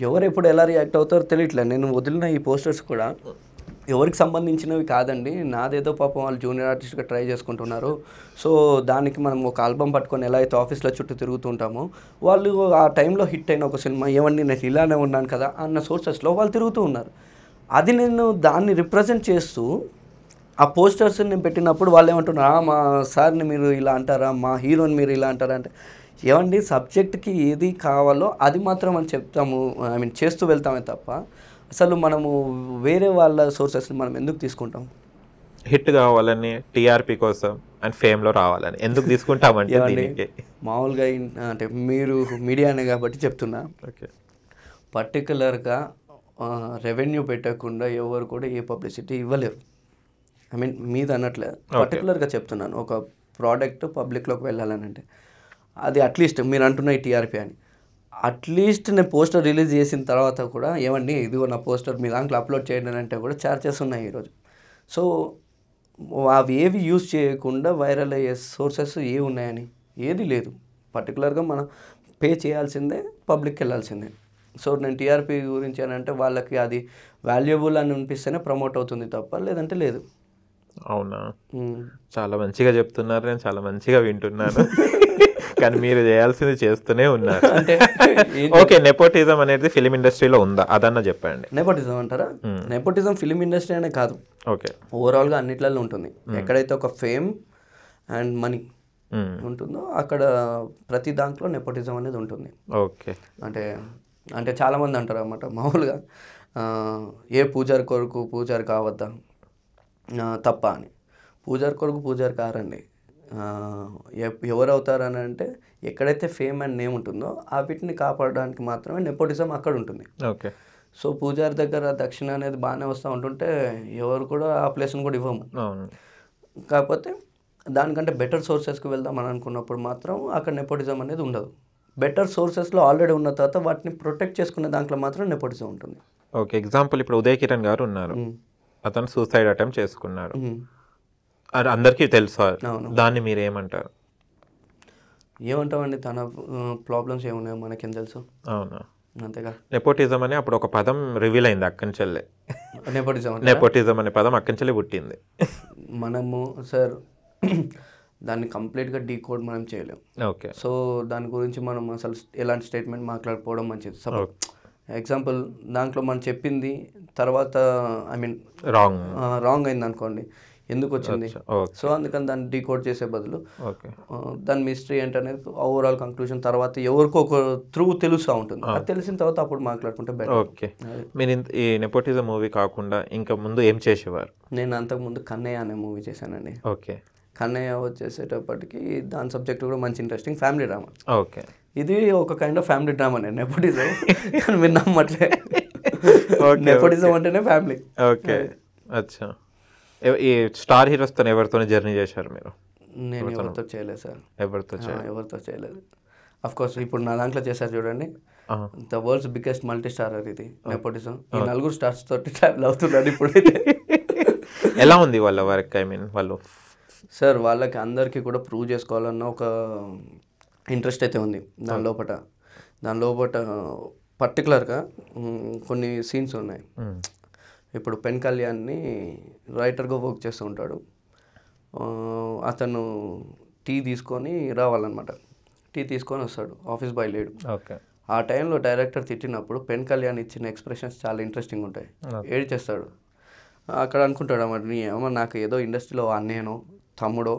ఎవరు ఎప్పుడు ఎలా రియాక్ట్ అవుతారో తెలియట్లేదు నేను వదిలిన ఈ పోస్టర్స్ కూడా ఎవరికి సంబంధించినవి కాదండి నాదేదో పాపం వాళ్ళు జూనియర్ ఆర్టిస్ట్గా ట్రై చేసుకుంటున్నారు సో దానికి మనం ఒక ఆల్బమ్ పట్టుకొని ఎలా అయితే ఆఫీస్లో చుట్టూ తిరుగుతుంటామో వాళ్ళు ఆ టైంలో హిట్ అయిన ఒక సినిమా ఏమండి నేను ఇలానే ఉన్నాను కదా అన్న సోర్సెస్లో వాళ్ళు తిరుగుతూ ఉన్నారు అది నేను దాన్ని రిప్రజెంట్ చేస్తూ ఆ పోస్టర్స్ నేను పెట్టినప్పుడు వాళ్ళు ఏమంటున్నారు మా సార్ని మీరు ఇలా అంటారా మా హీరోని మీరు ఇలా అంటారా అంటే ఏమండి సబ్జెక్ట్కి ఏది కావాలో అది మాత్రం మనం చెప్తాము ఐ మీన్ చేస్తూ వెళ్తామే తప్ప అసలు మనము వేరే వాళ్ళ సోర్సెస్ని మనం ఎందుకు తీసుకుంటాం హిట్ కావాలని టీఆర్పీ కోసం అండ్ ఫేమ్లో రావాలని ఎందుకు తీసుకుంటామంటే మామూలుగా అంటే మీరు మీడియానే కాబట్టి చెప్తున్నా ఓకే పర్టికులర్గా రెవెన్యూ పెట్టకుండా ఎవరు కూడా ఏ పబ్లిసిటీ ఇవ్వలేరు ఐ మీన్ మీద అన్నట్లే పర్టికులర్గా చెప్తున్నాను ఒక ప్రోడక్ట్ పబ్లిక్లోకి వెళ్ళాలని అంటే అది అట్లీస్ట్ మీరు అంటున్నాయి టీఆర్పీ అని అట్లీస్ట్ నేను పోస్టర్ రిలీజ్ చేసిన తర్వాత కూడా ఏమండి ఇదిగో నా పోస్టర్ మీ దాంట్లో అప్లోడ్ చేయండి అంటే కూడా ఛార్జెస్ ఉన్నాయి ఈరోజు సో అవి ఏవి యూజ్ చేయకుండా వైరల్ అయ్యే సోర్సెస్ ఏ ఉన్నాయని ఏది లేదు పర్టికులర్గా మనం పే చేయాల్సిందే పబ్లిక్కి వెళ్ళాల్సిందే సో నేను టీఆర్పీ గురించి అని అంటే వాళ్ళకి అది వాల్యుబుల్ అని అనిపిస్తేనే ప్రమోట్ అవుతుంది తప్ప లేదంటే లేదు అవునా చాలా మంచిగా చెప్తున్నారు నేను చాలా మంచిగా వింటున్నాను కానీ మీరు చేయాల్సింది చేస్తూనే ఉన్నారు అంటే ఓకే నెపోటిజం అనేది ఫిలిం ఇండస్ట్రీలో ఉందా అదన్న చెప్పండి నెపోటిజం అంటారా నెపోటిజం ఫిలిం ఇండస్ట్రీ అనే కాదు ఓకే ఓవరాల్గా అన్నిట్లలో ఉంటుంది hmm. ఎక్కడైతే ఒక ఫేమ్ అండ్ మనీ ఉంటుందో అక్కడ ప్రతి దాంట్లో నెపోటిజం అనేది ఉంటుంది ఓకే అంటే అంటే చాలామంది అంటారు అన్నమాట మామూలుగా ఏ పూజారి కొరకు పూజారి కావద్దా తప్ప అని పూజారి కొరకు పూజారి కారండి ఎవరు అవుతారని అంటే ఎక్కడైతే ఫేమ్ అండ్ నేమ్ ఉంటుందో ఆ వీటిని కాపాడడానికి మాత్రమే నెపోటిజం అక్కడ ఉంటుంది ఓకే సో పూజారి దగ్గర దక్షిణ అనేది బాగానే వస్తూ ఉంటుంటే ఎవరు కూడా ఆ ప్లేస్ని కూడా ఇవ్వము కాకపోతే దానికంటే బెటర్ సోర్సెస్కి వెళ్దామని అనుకున్నప్పుడు మాత్రం అక్కడ నెపోటిజం అనేది ఉండదు బెటర్ సోర్సెస్లో ఆల్రెడీ ఉన్న తర్వాత వాటిని ప్రొటెక్ట్ చేసుకునే దాంట్లో మాత్రం నెపోటిజం ఉంటుంది ఓకే ఎగ్జాంపుల్ ఇప్పుడు ఉదయ్ కిరణ్ గారు ఉన్నారు అతను సూసైడ్ అటెంప్ట్ చేసుకున్నారు అది అందరికీ తెలుసు దాన్ని మీరు ఏమంటారు ఏమంటామండి తన ప్రాబ్లమ్స్ ఏమున్నాయో మనకేం తెలుసు అవునా అంతేగా నెపోటిజం అని అప్పుడు ఒక పదం రివీల్ అయింది అక్కంచెల్లే నెపోటిజం నెపోటిజం అనే పదం అక్కంచెల్లే పుట్టింది మనము సార్ దాన్ని కంప్లీట్గా డీకోడ్ మనం చేయలేము ఓకే సో దాని గురించి మనం అసలు ఎలాంటి స్టేట్మెంట్ మాట్లాడుకోవడం మంచిది ఎగ్జాంపుల్ దాంట్లో మనం చెప్పింది తర్వాత ఐ మీన్ రాంగ్ రాంగ్ అయింది అనుకోండి ఎందుకు వచ్చింది సో అందుకని దాన్ని డీకోడ్ చేసే బదులు దాని మిస్టరీ ఏంటనే ఓవరాల్ కంక్లూజన్ తర్వాత ఎవరికో ఒక త్రూ తెలుస్తూ ఉంటుంది అది తెలిసిన తర్వాత అప్పుడు మాట్లాడుకుంటే బెటర్ ఓకే మీరు ఈ నెపోటిజం మూవీ కాకుండా ఇంకా ముందు ఏం చేసేవారు నేను అంతకుముందు కన్నయ్య అనే మూవీ చేశానండి ఓకే కన్నయ్య వచ్చేసేటప్పటికి దాని సబ్జెక్ట్ కూడా మంచి ఇంట్రెస్టింగ్ ఫ్యామిలీ డ్రామా ఓకే ఇది ఒక కైండ్ ఆఫ్ ఫ్యామిలీ డ్రామా నేను నెపోటిజం కానీ మీరు నమ్మట్లే నెపోటిజం అంటేనే ఫ్యామిలీ ఓకే అచ్చా ఈ స్టార్ హీరోస్తో ఎవరితోనే జర్నీ చేశారు మీరు నేను ఎవరితో చేయలేదు సార్ ఎవరితో ఎవరితో చేయలేదు అఫ్ కోర్స్ ఇప్పుడు నా దాంట్లో చేశారు చూడండి the world's biggest multi star అది ఇది నెపోటిజం ఈ నలుగురు స్టార్స్ తోటి ట్రావెల్ అవుతున్నాడు ఇప్పుడు ఎలా ఉంది వాళ్ళ వర్క్ ఐ మీన్ వాళ్ళు సార్ వాళ్ళకి అందరికీ కూడా ప్రూవ్ చేసుకోవాలన్న ఒక ఇంట్రెస్ట్ అయితే ఉంది దాని లోపల దాని లోపల పర్టికులర్గా కొన్ని సీన్స్ ఉన్నాయి ఇప్పుడు పెన్ కళ్యాణ్ని రైటర్గా వర్క్ చేస్తూ ఉంటాడు అతను టీ తీసుకొని రావాలన్నమాట టీ తీసుకొని వస్తాడు ఆఫీస్ బాయ్ లేడు ఓకే ఆ టైంలో డైరెక్టర్ తిట్టినప్పుడు పెన్ కళ్యాణ్ ఇచ్చిన ఎక్స్ప్రెషన్స్ చాలా ఇంట్రెస్టింగ్ ఉంటాయి చేస్తాడు అక్కడ అనుకుంటాడు అన్నమాట నీ ఏమో నాకు ఏదో ఇండస్ట్రీలో అన్నయ్యనో తమ్ముడో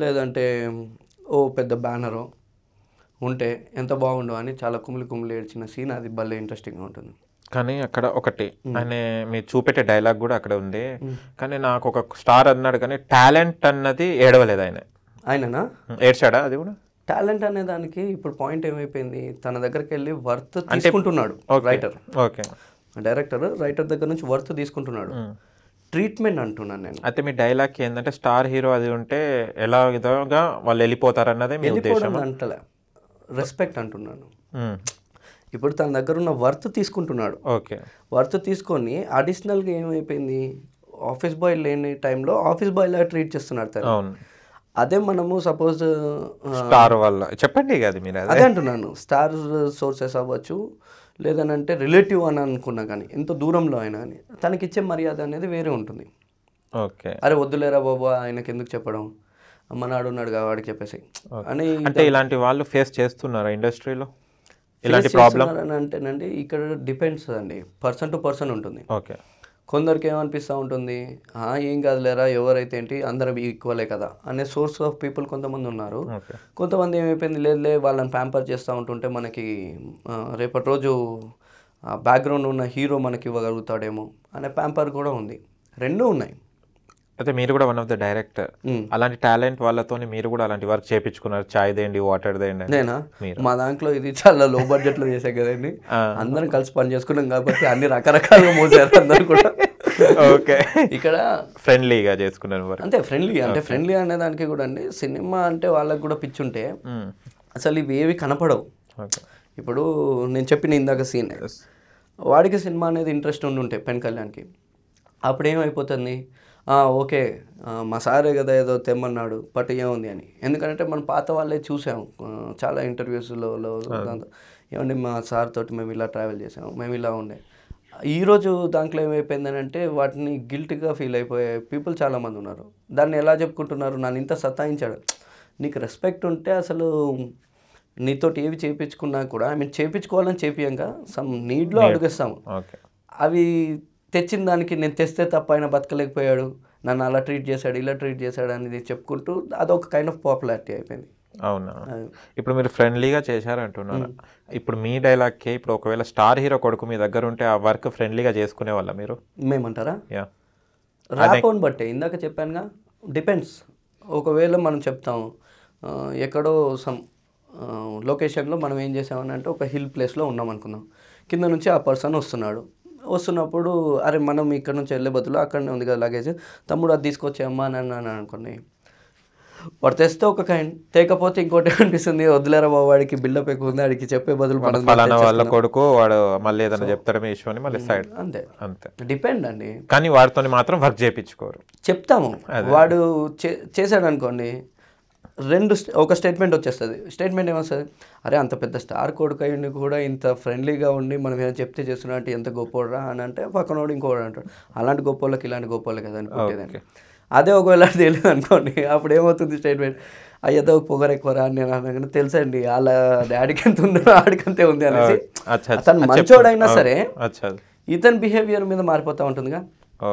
లేదంటే ఓ పెద్ద బ్యానరో ఉంటే ఎంత బాగుండో అని చాలా కుమిలి కుమిలి ఏడ్చిన సీన్ అది భలే ఇంట్రెస్టింగ్గా ఉంటుంది కానీ అక్కడ ఒకటి అనే మీరు చూపెట్టే డైలాగ్ కూడా అక్కడ ఉంది కానీ నాకు ఒక స్టార్ అన్నాడు కానీ టాలెంట్ అన్నది ఏడవలేదు ఆయన ఆయననా ఏడ్చాడా అది కూడా టాలెంట్ అనే దానికి ఇప్పుడు పాయింట్ ఏమైపోయింది తన దగ్గరికి వెళ్ళి వర్త్ తీసుకుంటున్నాడు రైటర్ ఓకే డైరెక్టర్ రైటర్ దగ్గర నుంచి వర్త్ తీసుకుంటున్నాడు ట్రీట్మెంట్ అంటున్నాను నేను అయితే మీ డైలాగ్ ఏంటంటే స్టార్ హీరో అది ఉంటే ఎలా విధంగా వాళ్ళు వెళ్ళిపోతారన్నదే మీ ఉద్దేశం అంటలే రెస్పెక్ట్ అంటున్నాను ఇప్పుడు తన దగ్గర ఉన్న వర్త్ తీసుకుంటున్నాడు ఓకే వర్త్ తీసుకొని అడిషనల్గా ఏమైపోయింది ఆఫీస్ బాయ్ లేని టైంలో ఆఫీస్ బాయ్ లాగా ట్రీట్ చేస్తున్నాడు తను అదే మనము సపోజ్ స్టార్ వల్ల చెప్పండి మీరు అదే అంటున్నాను స్టార్ సోర్సెస్ అవ్వచ్చు లేదనంటే రిలేటివ్ అని అనుకున్నా కానీ ఎంత దూరంలో అయినా కానీ తనకి ఇచ్చే మర్యాద అనేది వేరే ఉంటుంది ఓకే అరే వద్దులేరా బాబు ఆయనకి ఎందుకు చెప్పడం అమ్మ నాడున్నాడు కాబట్టి చెప్పేసి అని అంటే ఇలాంటి వాళ్ళు ఫేస్ చేస్తున్నారా ఇండస్ట్రీలో ఇలాంటి ప్రాబ్లం అంటేనండి ఇక్కడ డిపెండ్స్ అండి పర్సన్ టు పర్సన్ ఉంటుంది ఓకే కొందరికి ఏమనిపిస్తూ ఉంటుంది ఏం కాదులేరా ఎవరైతే ఏంటి అందరం ఈక్వలే కదా అనే సోర్స్ ఆఫ్ పీపుల్ కొంతమంది ఉన్నారు కొంతమంది ఏమైపోయింది లేదులే వాళ్ళని ప్యాంపర్ చేస్తూ ఉంటుంటే మనకి రేపటి రోజు బ్యాక్గ్రౌండ్ ఉన్న హీరో మనకి ఇవ్వగలుగుతాడేమో అనే ప్యాంపర్ కూడా ఉంది రెండూ ఉన్నాయి అయితే మీరు కూడా వన్ ఆఫ్ ద డైరెక్టర్ అలాంటి టాలెంట్ వాళ్ళతో మీరు కూడా అలాంటి వర్క్ చేయించుకున్నారు చాయ్ దేండి వాటర్ దేండి నేనా మా దాంట్లో ఇది చాలా లో బడ్జెట్ లో చేసాం కదండి అందరం కలిసి పని చేసుకున్నాం కాబట్టి అన్ని రకరకాలుగా మోసారు అందరు కూడా ఓకే ఇక్కడ ఫ్రెండ్లీగా చేసుకున్నాను అంటే ఫ్రెండ్లీ అంటే ఫ్రెండ్లీ అనే దానికి కూడా అండి సినిమా అంటే వాళ్ళకి కూడా పిచ్చి ఉంటే hmm. అసలు ఇవి ఏవి కనపడవు ఇప్పుడు నేను చెప్పిన ఇందాక సీన్ వాడికి సినిమా అనేది ఇంట్రెస్ట్ ఉండి ఉంటాయి పెన్ కళ్యాణ్కి అప్పుడు ఏమైపోతుంది ఓకే మా సారే కదా ఏదో తెమ్మన్నాడు బట్ ఏముంది అని ఎందుకంటే మనం పాత వాళ్ళే చూసాము చాలా ఇంటర్వ్యూస్లో ఏమండి మా సార్ తోటి మేము ఇలా ట్రావెల్ చేసాము మేము ఇలా ఉండే ఈరోజు దాంట్లో ఏమైపోయిందని అంటే వాటిని గిల్ట్గా ఫీల్ అయిపోయే పీపుల్ చాలామంది ఉన్నారు దాన్ని ఎలా చెప్పుకుంటున్నారు నన్ను ఇంత సతాయించాడు నీకు రెస్పెక్ట్ ఉంటే అసలు నీతోటి ఏవి చేయించుకున్నా కూడా ఐ మీన్ చేయించుకోవాలని చేపియంగా సమ్ నీడ్లో అడుగుస్తాము అవి తెచ్చిన దానికి నేను తెస్తే తప్ప ఆయన బతకలేకపోయాడు నన్ను అలా ట్రీట్ చేశాడు ఇలా ట్రీట్ చేశాడు అనేది చెప్పుకుంటూ అదొక కైండ్ ఆఫ్ పాపులారిటీ అయిపోయింది అవునా ఇప్పుడు మీరు ఫ్రెండ్లీగా చేశారంటున్నారు ఇప్పుడు మీ డైలాగ్కే ఇప్పుడు ఒకవేళ స్టార్ హీరో కొడుకు మీ దగ్గర ఉంటే ఆ వర్క్ ఫ్రెండ్లీగా చేసుకునే వాళ్ళ మీరు మేమంటారా యా రాకౌండ్ బట్టే ఇందాక చెప్పానుగా డిపెండ్స్ ఒకవేళ మనం చెప్తాం ఎక్కడో సమ్ లొకేషన్లో మనం ఏం చేసామని అంటే ఒక హిల్ ప్లేస్లో ఉన్నాం అనుకుందాం కింద నుంచి ఆ పర్సన్ వస్తున్నాడు వస్తున్నప్పుడు అరే మనం ఇక్కడ నుంచి వెళ్ళే బదులు అక్కడనే ఉంది కదా లగేజ్ తమ్ముడు అది తీసుకొచ్చేయమ్మా అని అని అనుకోండి వాడు తెస్తే ఒక కైండ్ తేకపోతే ఇంకోటి అనిపిస్తుంది వదిలేరా బాబు వాడికి బిల్డప్ ఎక్కువ ఉంది వాడికి చెప్పే బదులు వాళ్ళ కొడుకు వాడు మళ్ళీ ఏదైనా చెప్తారు మీ ఇష్యూ అని మళ్ళీ సైడ్ అంతే అంతే డిపెండ్ అండి కానీ వాడితో మాత్రం వర్క్ చేయించుకోరు చెప్తాము వాడు చేశాడు అనుకోండి రెండు ఒక స్టేట్మెంట్ వచ్చేస్తుంది స్టేట్మెంట్ ఏమొస్తుంది అరే అంత పెద్ద స్టార్ కొడుకు అయ్యి కూడా ఇంత ఫ్రెండ్లీగా ఉండి మనం ఏమైనా చెప్తే చేస్తున్నా అంటే ఎంత గొప్పోడరా అని అంటే పక్కనోడు ఇంకోడు అంటాడు అలాంటి గొప్పోళ్ళకి ఇలాంటి గొప్పోళ్ళకి కదా అనుకుంటేదండి అదే ఒకవేళ తెలియదు అనుకోండి అప్పుడు ఏమవుతుంది స్టేట్మెంట్ అయ్యదో పొగర ఎక్కువ అని నేను అనగానే తెలుసండి వాళ్ళ డాడీకి ఎంత ఉందో ఆడికంతే ఉంది అనేసి అతను మంచోడైనా సరే ఇతని బిహేవియర్ మీద మారిపోతూ ఉంటుందిగా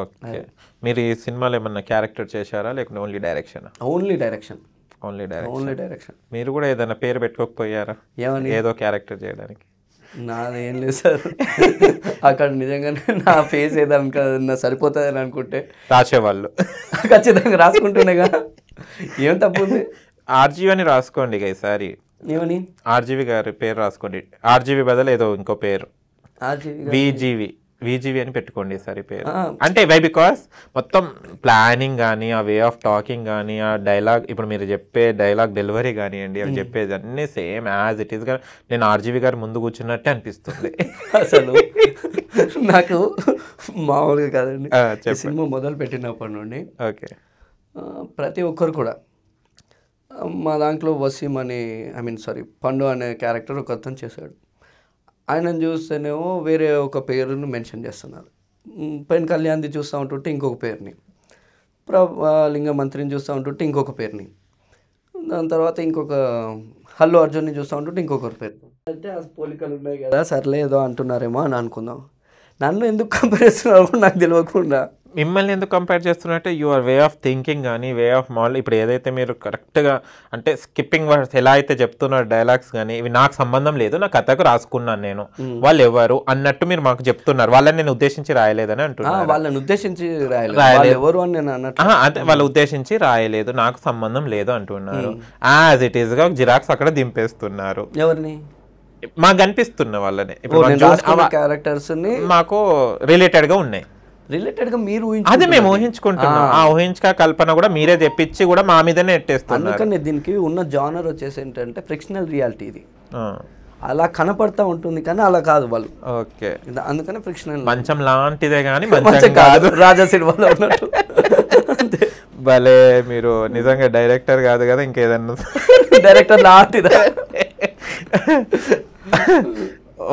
ఓకే మీరు ఈ సినిమాలో ఏమన్నా క్యారెక్టర్ చేశారా లేకుంటే only direction only direction only direction only direction మీరు కూడా ఏదైనా పేరు పెట్టుకోకపోయారా ఏమని ఏదో క్యారెక్టర్ చేయడానికి నాదేం లేదు సార్ అక్కడ నిజంగానే నా ఫేస్ ఏదనుకన్నా సరిపోతుంది అని అనుకుంటే రాసేవాళ్ళు ఖచ్చితంగా కదా ఏం తప్పు ఉంది ఆర్జీవి అని రాసుకోండి ఈసారి ఏమని ఆర్జీవి గారి పేరు రాసుకోండి ఆర్జీవి బదులు ఏదో ఇంకో పేరు ఆర్జీవి బీజీవి విజీవి అని పెట్టుకోండి సార్ ఈ పేరు అంటే వై బికాస్ మొత్తం ప్లానింగ్ కానీ ఆ వే ఆఫ్ టాకింగ్ కానీ ఆ డైలాగ్ ఇప్పుడు మీరు చెప్పే డైలాగ్ డెలివరీ కానివ్వండి అవి చెప్పేది అన్ని సేమ్ యాజ్ ఇట్ ఈస్గా నేను ఆర్జీవి గారు ముందు కూర్చున్నట్టే అనిపిస్తుంది అసలు నాకు మామూలుగా కాదండి సినిమా మొదలు పెట్టినప్పటి నుండి ఓకే ప్రతి ఒక్కరు కూడా మా దాంట్లో వసీం అని ఐ మీన్ సారీ పండు అనే క్యారెక్టర్ ఒక అతను చేశాడు ఆయనను చూస్తేనేమో వేరే ఒక పేరును మెన్షన్ చేస్తున్నారు పైన కళ్యాణ్ది చూస్తూ ఉంటుంటే ఇంకొక పేరుని లింగ మంత్రిని చూస్తూ ఉంటుంటే ఇంకొక పేరుని దాని తర్వాత ఇంకొక హల్లు అర్జున్ని చూస్తూ ఉంటుంటే ఇంకొకరు పేరు అంటే ఆ పోలికలు ఉన్నాయి కదా సర్లేదో అంటున్నారేమో అని అనుకుందాం నన్ను ఎందుకు కంపేర్ చేస్తున్నారో నాకు తెలియకుండా మిమ్మల్ని ఎందుకు కంపేర్ చేస్తున్నట్టే యువర్ వే ఆఫ్ థింకింగ్ కానీ వే ఆఫ్ మాల్ ఇప్పుడు ఏదైతే మీరు కరెక్ట్గా అంటే స్కిప్పింగ్ వర్డ్స్ ఎలా అయితే చెప్తున్నారు డైలాగ్స్ కానీ ఇవి నాకు సంబంధం లేదు నా కథకు రాసుకున్నాను నేను వాళ్ళు ఎవరు అన్నట్టు మీరు మాకు చెప్తున్నారు వాళ్ళని నేను ఉద్దేశించి రాయలేదని అంటున్నాను వాళ్ళని ఉద్దేశించి రాయలేదు ఎవరు అని నేను అన్నట్టు అంటే వాళ్ళు ఉద్దేశించి రాయలేదు నాకు సంబంధం లేదు అంటున్నారు యాజ్ ఇట్ ఈస్ గా జిరాక్స్ అక్కడ దింపేస్తున్నారు ఎవరిని మాకు అనిపిస్తున్న వాళ్ళని ఇప్పుడు క్యారెక్టర్స్ మాకు రిలేటెడ్ గా ఉన్నాయి రిలేటెడ్గా మీరు అది మేము ఊహించుకుంటాం ఆ ఊహించక కల్పన కూడా మీరే తెప్పించి కూడా మా మీదనే ఎట్టేస్తాం అందుకనే దీనికి ఉన్న జానర్ వచ్చేసి ఏంటంటే ఫ్రిక్షనల్ రియాలిటీ ఇది అలా కనపడతా ఉంటుంది కానీ అలా కాదు వాళ్ళు ఓకే అందుకనే ఫ్రిక్షనల్ మంచం లాంటిదే కానీ మంచం కాదు రాజా సినిమాలో ఉన్నట్టు భలే మీరు నిజంగా డైరెక్టర్ కాదు కదా ఇంకేదన్నా డైరెక్టర్ లాంటిదే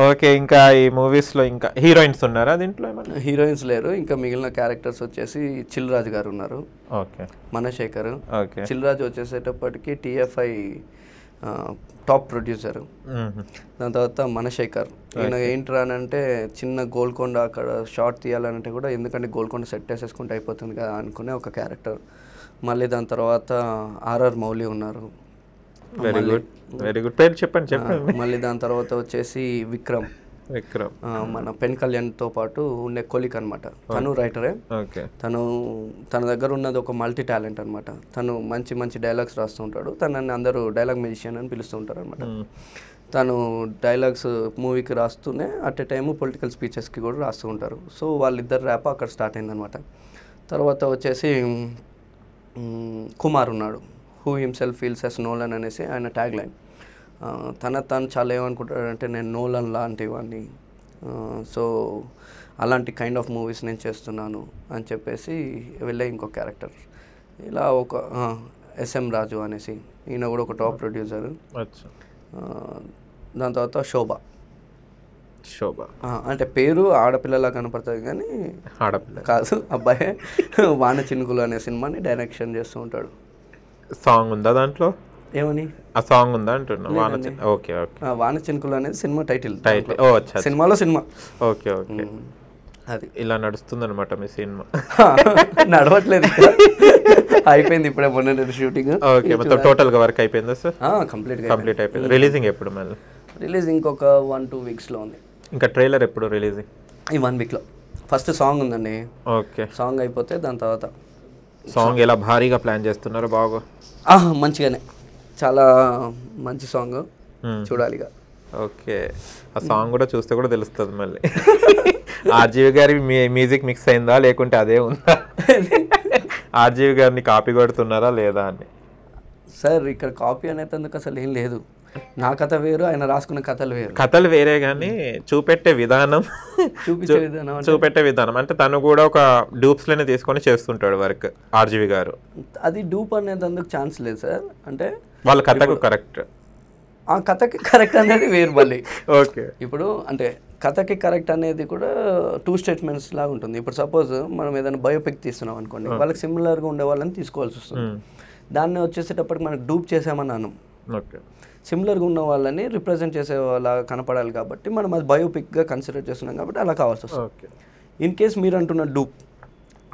ఓకే ఇంకా ఈ మూవీస్లో ఇంకా హీరోయిన్స్ ఉన్నారా దీంట్లో హీరోయిన్స్ లేరు ఇంకా మిగిలిన క్యారెక్టర్స్ వచ్చేసి రాజు గారు ఉన్నారు ఓకే మనశేఖర్ ఓకే చిల్రాజ్ వచ్చేసేటప్పటికి టీఎఫ్ఐ టాప్ ప్రొడ్యూసర్ దాని తర్వాత మనశేఖర్ ఈయన అని అంటే చిన్న గోల్కొండ అక్కడ షార్ట్ తీయాలంటే కూడా ఎందుకంటే గోల్కొండ సెట్ వేసేసుకుంటే అయిపోతుంది కదా అనుకునే ఒక క్యారెక్టర్ మళ్ళీ దాని తర్వాత ఆర్ఆర్ మౌలి ఉన్నారు వెరీ గుడ్ వెరీ గుడ్ పేరు చెప్పండి చెప్పండి మళ్ళీ దాని తర్వాత వచ్చేసి విక్రమ్ విక్రమ్ మన పెన్ కళ్యాణ్ తో పాటు ఉండే కొలిక్ అనమాట తను రైటరే తను తన దగ్గర ఉన్నది ఒక మల్టీ టాలెంట్ అనమాట తను మంచి మంచి డైలాగ్స్ రాస్తుంటాడు తనని అందరూ డైలాగ్ మ్యూజిషియన్ అని పిలుస్తుంటారు అనమాట తను డైలాగ్స్ మూవీకి రాస్తూనే అట్ ఎ టైము పొలిటికల్ స్పీచెస్కి కూడా రాస్తూ ఉంటారు సో వాళ్ళిద్దరు ర్యాప్ అక్కడ స్టార్ట్ అయిందనమాట తర్వాత వచ్చేసి కుమార్ ఉన్నాడు who himself feels as Nolan అనేసి ఆయన ట్యాగ్ లైన్ తన తను చాలా ఏమనుకుంటాడంటే నేను నోలన్ లాంటివాన్ని సో అలాంటి కైండ్ ఆఫ్ మూవీస్ నేను చేస్తున్నాను అని చెప్పేసి వెళ్ళే ఇంకో క్యారెక్టర్ ఇలా ఒక ఎస్ఎం రాజు అనేసి ఈయన కూడా ఒక టాప్ ప్రొడ్యూసర్ దాని తర్వాత శోభ శోభ అంటే పేరు ఆడపిల్లలా కనపడుతుంది కానీ ఆడపిల్ల కాదు అబ్బాయి వాన చినుకులు అనే సినిమాని డైరెక్షన్ చేస్తూ ఉంటాడు సాంగ్ ఉందా దాంట్లో ఏమని ఆ సాంగ్ ఉందా అంటున్నా వాన ఓకే ఓకే వాన చినుకులు అనేది సినిమా టైటిల్ టైటిల్ సినిమాలో సినిమా ఓకే ఓకే అది ఇలా నడుస్తుంది అనమాట మీ సినిమా నడవట్లేదు అయిపోయింది ఇప్పుడే మొన్న షూటింగ్ ఓకే మొత్తం టోటల్ గా వర్క్ అయిపోయిందా సార్ కంప్లీట్ కంప్లీట్ అయిపోయింది రిలీజింగ్ ఎప్పుడు మళ్ళీ రిలీజ్ ఇంకొక వన్ టూ వీక్స్ లో ఉంది ఇంకా ట్రైలర్ ఎప్పుడు రిలీజింగ్ ఈ వన్ వీక్ లో ఫస్ట్ సాంగ్ ఉందండి ఓకే సాంగ్ అయిపోతే దాని తర్వాత సాంగ్ ఎలా భారీగా ప్లాన్ చేస్తున్నారు బాగా మంచిగానే చాలా మంచి సాంగ్ hmm. చూడాలి ఓకే ఆ సాంగ్ కూడా చూస్తే కూడా తెలుస్తుంది మళ్ళీ ఆర్జీవి గారి మ్యూజిక్ మిక్స్ అయిందా లేకుంటే అదే ఉందా ఆర్జీవి గారిని కాపీ కొడుతున్నారా లేదా అని సార్ ఇక్కడ కాపీ అనేది అందుకు అసలు ఏం లేదు నా కథ వేరు ఆయన రాసుకున్న కథలు వేరు కథలు వేరే కానీ చూపెట్టే విధానం చూపించే విధానం చూపెట్టే విధానం అంటే తను కూడా ఒక డూప్స్ లోనే తీసుకొని చేస్తుంటాడు వర్క్ ఆర్జీవి గారు అది డూప్ అనేందుకు ఛాన్స్ లేదు సార్ అంటే వాళ్ళ కథకు కరెక్ట్ ఆ కథకి కరెక్ట్ అనేది వేరు మళ్ళీ ఓకే ఇప్పుడు అంటే కథకి కరెక్ట్ అనేది కూడా టూ స్టేట్మెంట్స్ లాగా ఉంటుంది ఇప్పుడు సపోజ్ మనం ఏదైనా బయోపిక్ తీస్తున్నాం అనుకోండి వాళ్ళకి సిమిలర్గా ఉండే వాళ్ళని తీసుకోవాల్సి వస్తుంది దాన్ని వచ్చేసేటప్పటికి మనకు డూప్ చేసామని అన్నాం ఓకే సిమిలర్గా ఉన్న వాళ్ళని రిప్రజెంట్ చేసే వాళ్ళ కనపడాలి కాబట్టి మనం అది బయోపిక్గా కన్సిడర్ చేస్తున్నాం కాబట్టి అలా కావాల్సి వస్తుంది ఓకే ఇన్ కేస్ మీరు అంటున్న డూప్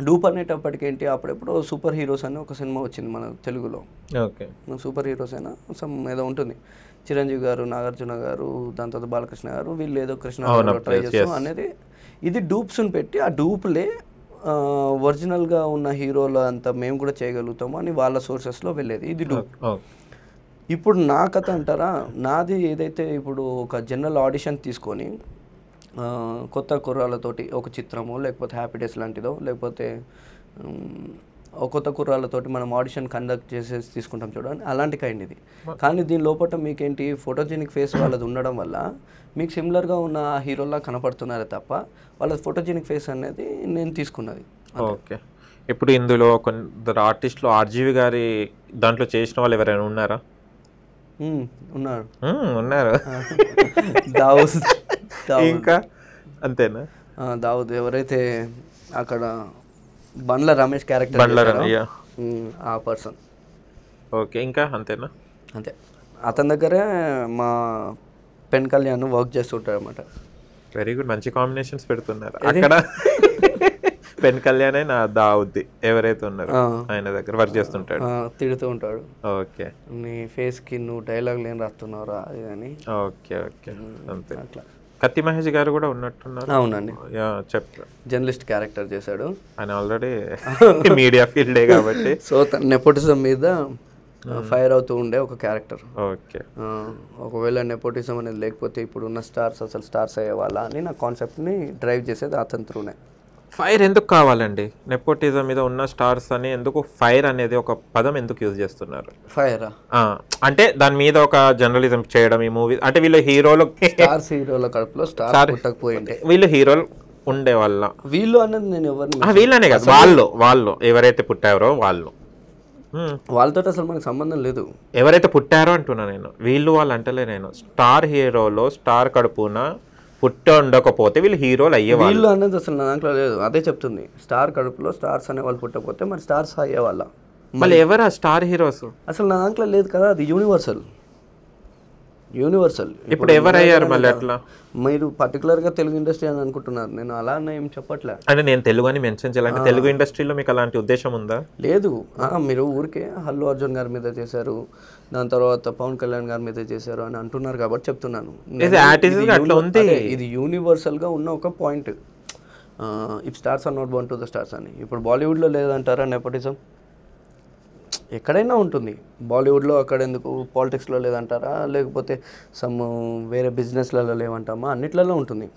డూప్ అనేటప్పటికేంటి ఏంటి అప్పుడెప్పుడు సూపర్ హీరోస్ అని ఒక సినిమా వచ్చింది మన తెలుగులో ఓకే సూపర్ హీరోస్ అయినా సమ్ ఏదో ఉంటుంది చిరంజీవి గారు నాగార్జున గారు దాని తర్వాత బాలకృష్ణ గారు వీళ్ళు ఏదో కృష్ణ ట్రై చేస్తాం అనేది ఇది డూప్స్ని పెట్టి ఆ డూప్లే ఒరిజినల్గా ఉన్న హీరోలు అంతా మేము కూడా చేయగలుగుతాము అని వాళ్ళ సోర్సెస్లో వెళ్ళేది ఇది డూప్ ఇప్పుడు నా కథ అంటారా నాది ఏదైతే ఇప్పుడు ఒక జనరల్ ఆడిషన్ తీసుకొని కొత్త కుర్రాలతోటి ఒక చిత్రము లేకపోతే హ్యాపీ డేస్ లాంటిదో లేకపోతే ఒక కొత్త కుర్రాలతోటి మనం ఆడిషన్ కండక్ట్ చేసేసి తీసుకుంటాం చూడండి అలాంటి కైండ్ ఇది కానీ దీని లోపల మీకేంటి ఫోటోజెనిక్ ఫేస్ వాళ్ళది ఉండడం వల్ల మీకు సిమిలర్గా ఉన్న హీరోలా కనపడుతున్నారే తప్ప వాళ్ళ ఫోటోజెనిక్ ఫేస్ అనేది నేను తీసుకున్నది ఓకే ఇప్పుడు ఇందులో కొందరు ఆర్టిస్టులు ఆర్జీవి గారి దాంట్లో చేసిన వాళ్ళు ఎవరైనా ఉన్నారా ఉన్నారు ఉన్నారు దావూద్ ఇంకా అంతేనా దావుద్ ఎవరైతే అక్కడ బండ్ల రమేష్ క్యారెక్టర్ బండ్ల ఆ పర్సన్ ఓకే ఇంకా అంతేనా అంతే అతని దగ్గరే మా పెన్ కళ్యాణ్ వర్క్ చేస్తుంటారు అనమాట వెరీ గుడ్ మంచి కాంబినేషన్స్ పెడుతున్నారు అక్కడ పెన్ కళ్యాణ్ నా దావుద్ది ఎవరైతే ఉన్నారు ఆయన దగ్గర వర్క్ చేస్తుంటాడు తిడుతూ ఉంటాడు ఓకే నీ ఫేస్ కి నువ్వు డైలాగ్ లేని రాస్తున్నావురా అని ఓకే ఓకే అంతే అట్లా కత్తి మహేష్ గారు కూడా ఉన్నట్టున్నారు అవునండి చెప్తా జర్నలిస్ట్ క్యారెక్టర్ చేశాడు ఆయన ఆల్రెడీ మీడియా ఫీల్డే కాబట్టి సో తన నెపోటిజం మీద ఫైర్ అవుతూ ఉండే ఒక క్యారెక్టర్ ఓకే ఒకవేళ నెపోటిజం అనేది లేకపోతే ఇప్పుడు ఉన్న స్టార్స్ అసలు స్టార్స్ వాళ్ళ అని నా కాన్సెప్ట్ని డ్రైవ్ చేసేది అతని త్రూనే ఫైర్ ఎందుకు కావాలండి నెపోటిజం మీద ఉన్న స్టార్స్ అని ఎందుకు ఫైర్ అనేది ఒక పదం ఎందుకు యూజ్ చేస్తున్నారు ఫైర్ అంటే దాని మీద ఒక జర్నలిజం చేయడం ఈ మూవీ అంటే వీళ్ళ హీరోలు స్టార్స్ హీరోల కడుపులో స్టార్ పుట్టకపోయింటే వీళ్ళు హీరోలు ఉండే వాళ్ళ వీళ్ళు అనేది నేను ఎవరిని వీళ్ళనే కదా వాళ్ళు వాళ్ళు ఎవరైతే పుట్టారో వాళ్ళు వాళ్ళతో అసలు మనకు సంబంధం లేదు ఎవరైతే పుట్టారో అంటున్నా నేను వీళ్ళు వాళ్ళు అంటలే నేను స్టార్ హీరోలో స్టార్ కడుపున పుట్ట ఉండకపోతే వీళ్ళు హీరోలు అయ్యేవాళ్ళు వీళ్ళు అనేది అసలు నా దాంట్లో లేదు అదే చెప్తుంది స్టార్ కడుపులో స్టార్స్ అనే వాళ్ళు పుట్టకపోతే మరి స్టార్స్ అయ్యేవాళ్ళ మళ్ళీ ఎవరా స్టార్ హీరోస్ అసలు నా దాంట్లో లేదు కదా అది యూనివర్సల్ యూనివర్సల్ ఇప్పుడు ఎవరయ్యారు మళ్ళీ అట్లా మీరు పర్టికులర్ గా తెలుగు ఇండస్ట్రీ అని అనుకుంటున్నారు నేను అలా అన్న ఏం చెప్పట్లే అంటే నేను తెలుగు అని మెన్షన్ చేయాలంటే తెలుగు ఇండస్ట్రీలో మీకు అలాంటి ఉద్దేశం ఉందా లేదు మీరు ఊరికే హల్లు అర్జున్ గారి మీద చేశారు దాని తర్వాత పవన్ కళ్యాణ్ గారి మీద చేశారు అని అంటున్నారు కాబట్టి చెప్తున్నాను ఇది యూనివర్సల్గా ఉన్న ఒక point if stars are not born to the stars అని ఇప్పుడు బాలీవుడ్లో లేదంటారా నెపటిజం ఎక్కడైనా ఉంటుంది బాలీవుడ్లో అక్కడ ఎందుకు పాలిటిక్స్లో లేదంటారా లేకపోతే సమ్ వేరే బిజినెస్లలో లేవంటామా అన్నిట్లలో ఉంటుంది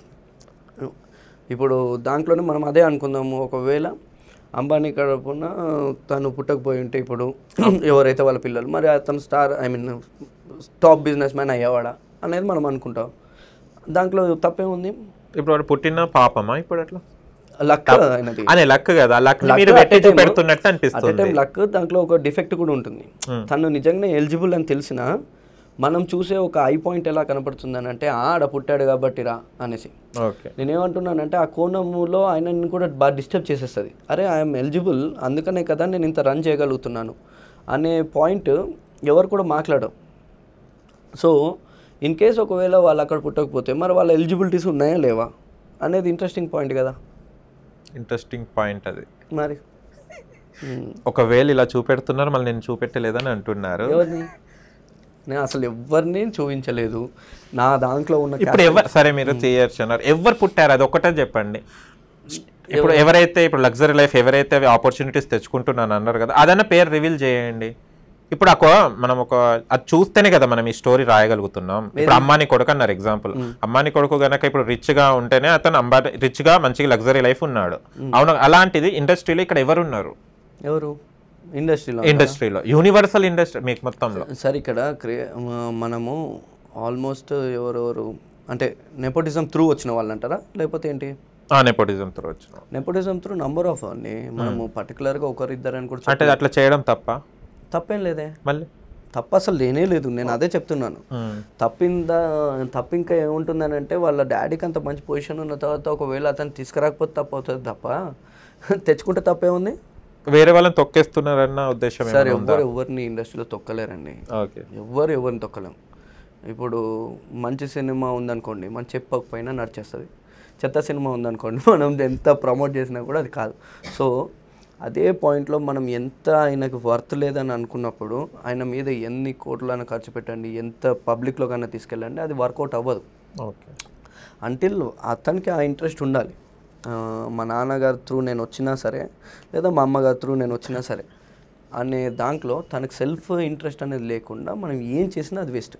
ఇప్పుడు దాంట్లోనే మనం అదే అనుకుందాము ఒకవేళ అంబానీ కడపున తను పుట్టకపోయి ఉంటే ఇప్పుడు ఎవరైతే వాళ్ళ పిల్లలు మరి అతను star I mean top business man అయ్యేవాడా అనేది మనం అనుకుంటాం దాంట్లో తప్పేముంది ఇప్పుడు వాడు పుట్టిన పాపమా ఇప్పుడు అట్లా లక్ అనే లక్ కదా లక్ మీరు పెడుతున్నట్టు అనిపిస్తుంది లక్ దాంట్లో ఒక డిఫెక్ట్ కూడా ఉంటుంది తను నిజంగానే ఎలిజిబుల్ అని తెలిసినా మనం చూసే ఒక ఐ పాయింట్ ఎలా అని అంటే ఆడ పుట్టాడు కాబట్టి రా అనేసి నేనేమంటున్నానంటే ఆ కోణంలో ఆయన కూడా బాగా డిస్టర్బ్ చేసేస్తుంది అరే ఐఎమ్ ఎలిజిబుల్ అందుకనే కదా నేను ఇంత రన్ చేయగలుగుతున్నాను అనే పాయింట్ ఎవరు కూడా మాట్లాడరు సో ఇన్ కేస్ ఒకవేళ వాళ్ళు అక్కడ పుట్టకపోతే మరి వాళ్ళ ఎలిజిబిలిటీస్ ఉన్నాయా లేవా అనేది ఇంట్రెస్టింగ్ పాయింట్ కదా ఇంట్రెస్టింగ్ పాయింట్ అది మరి ఒకవేళ ఇలా చూపెడుతున్నారు మళ్ళీ నేను చూపెట్టలేదని అంటున్నారు నేను అసలు ఎవరిని చూపించలేదు నా దాంట్లో ఉన్న ఇప్పుడు ఎవరు సరే మీరు చేయొచ్చున్నారు ఎవరు పుట్టారు అది ఒకటే చెప్పండి ఇప్పుడు ఎవరైతే ఇప్పుడు లగ్జరీ లైఫ్ ఎవరైతే ఆపర్చునిటీస్ తెచ్చుకుంటున్నాను అన్నారు కదా అదన్న పేరు రివీల్ చేయండి ఇప్పుడు అక్క మనం ఒక అది చూస్తేనే కదా మనం ఈ స్టోరీ రాయగలుగుతున్నాం ఇప్పుడు అమ్మాని కొడుకు అన్నారు ఎగ్జాంపుల్ అమ్మాని కొడుకు గనక ఇప్పుడు రిచ్ గా ఉంటేనే అతను అంబాటి రిచ్ గా మంచిగా లగ్జరీ లైఫ్ ఉన్నాడు అవును అలాంటిది ఇండస్ట్రీలో ఇక్కడ ఎవరున్నారు ఎవరు ఇండస్ట్రీలో ఇండస్ట్రీలో యూనివర్సల్ ఇండస్ట్రీ మీకు మొత్తంలో సార్ ఇక్కడ మనము ఆల్మోస్ట్ ఎవరెవరు అంటే నెపోటిజం త్రూ వచ్చిన వాళ్ళు అంటారా లేకపోతే ఏంటి నెపోటిజం త్రూ వచ్చిన నెపోటిజం త్రూ నంబర్ ఆఫ్ అన్ని మనము పర్టికులర్గా ఒకరిద్దరని కూడా అంటే అట్లా చేయడం తప్ప తప్పేం లేదే మళ్ళీ తప్ప అసలు లేనే లేదు నేను అదే చెప్తున్నాను తప్పిందా తప్పు ఇంకా ఏముంటుందని అంటే వాళ్ళ డాడీకి అంత మంచి పొజిషన్ ఉన్న తర్వాత ఒకవేళ అతను తీసుకురాకపోతే తప్పు అవుతుంది తప్ప తెచ్చుకుంటే తప్పేముంది వేరే వాళ్ళని తొక్కేస్తున్నారన్న ఉద్దేశం సార్ ఎవరు ఎవరిని ఇండస్ట్రీలో తొక్కలేరండి ఎవరు ఎవరిని తొక్కలేం ఇప్పుడు మంచి సినిమా ఉందనుకోండి మనం చెప్పకపోయినా నడిచేస్తుంది చెత్త సినిమా ఉందనుకోండి మనం ఎంత ప్రమోట్ చేసినా కూడా అది కాదు సో అదే పాయింట్లో మనం ఎంత ఆయనకు వర్త్ లేదని అనుకున్నప్పుడు ఆయన మీద ఎన్ని కోట్లైనా ఖర్చు పెట్టండి ఎంత పబ్లిక్లో కన్నా తీసుకెళ్ళండి అది వర్కౌట్ అవ్వదు ఓకే అంటిల్ అతనికి ఆ ఇంట్రెస్ట్ ఉండాలి మా నాన్నగారి త్రూ నేను వచ్చినా సరే లేదా మా అమ్మగారి త్రూ నేను వచ్చినా సరే అనే దాంట్లో తనకు సెల్ఫ్ ఇంట్రెస్ట్ అనేది లేకుండా మనం ఏం చేసినా అది వేస్ట్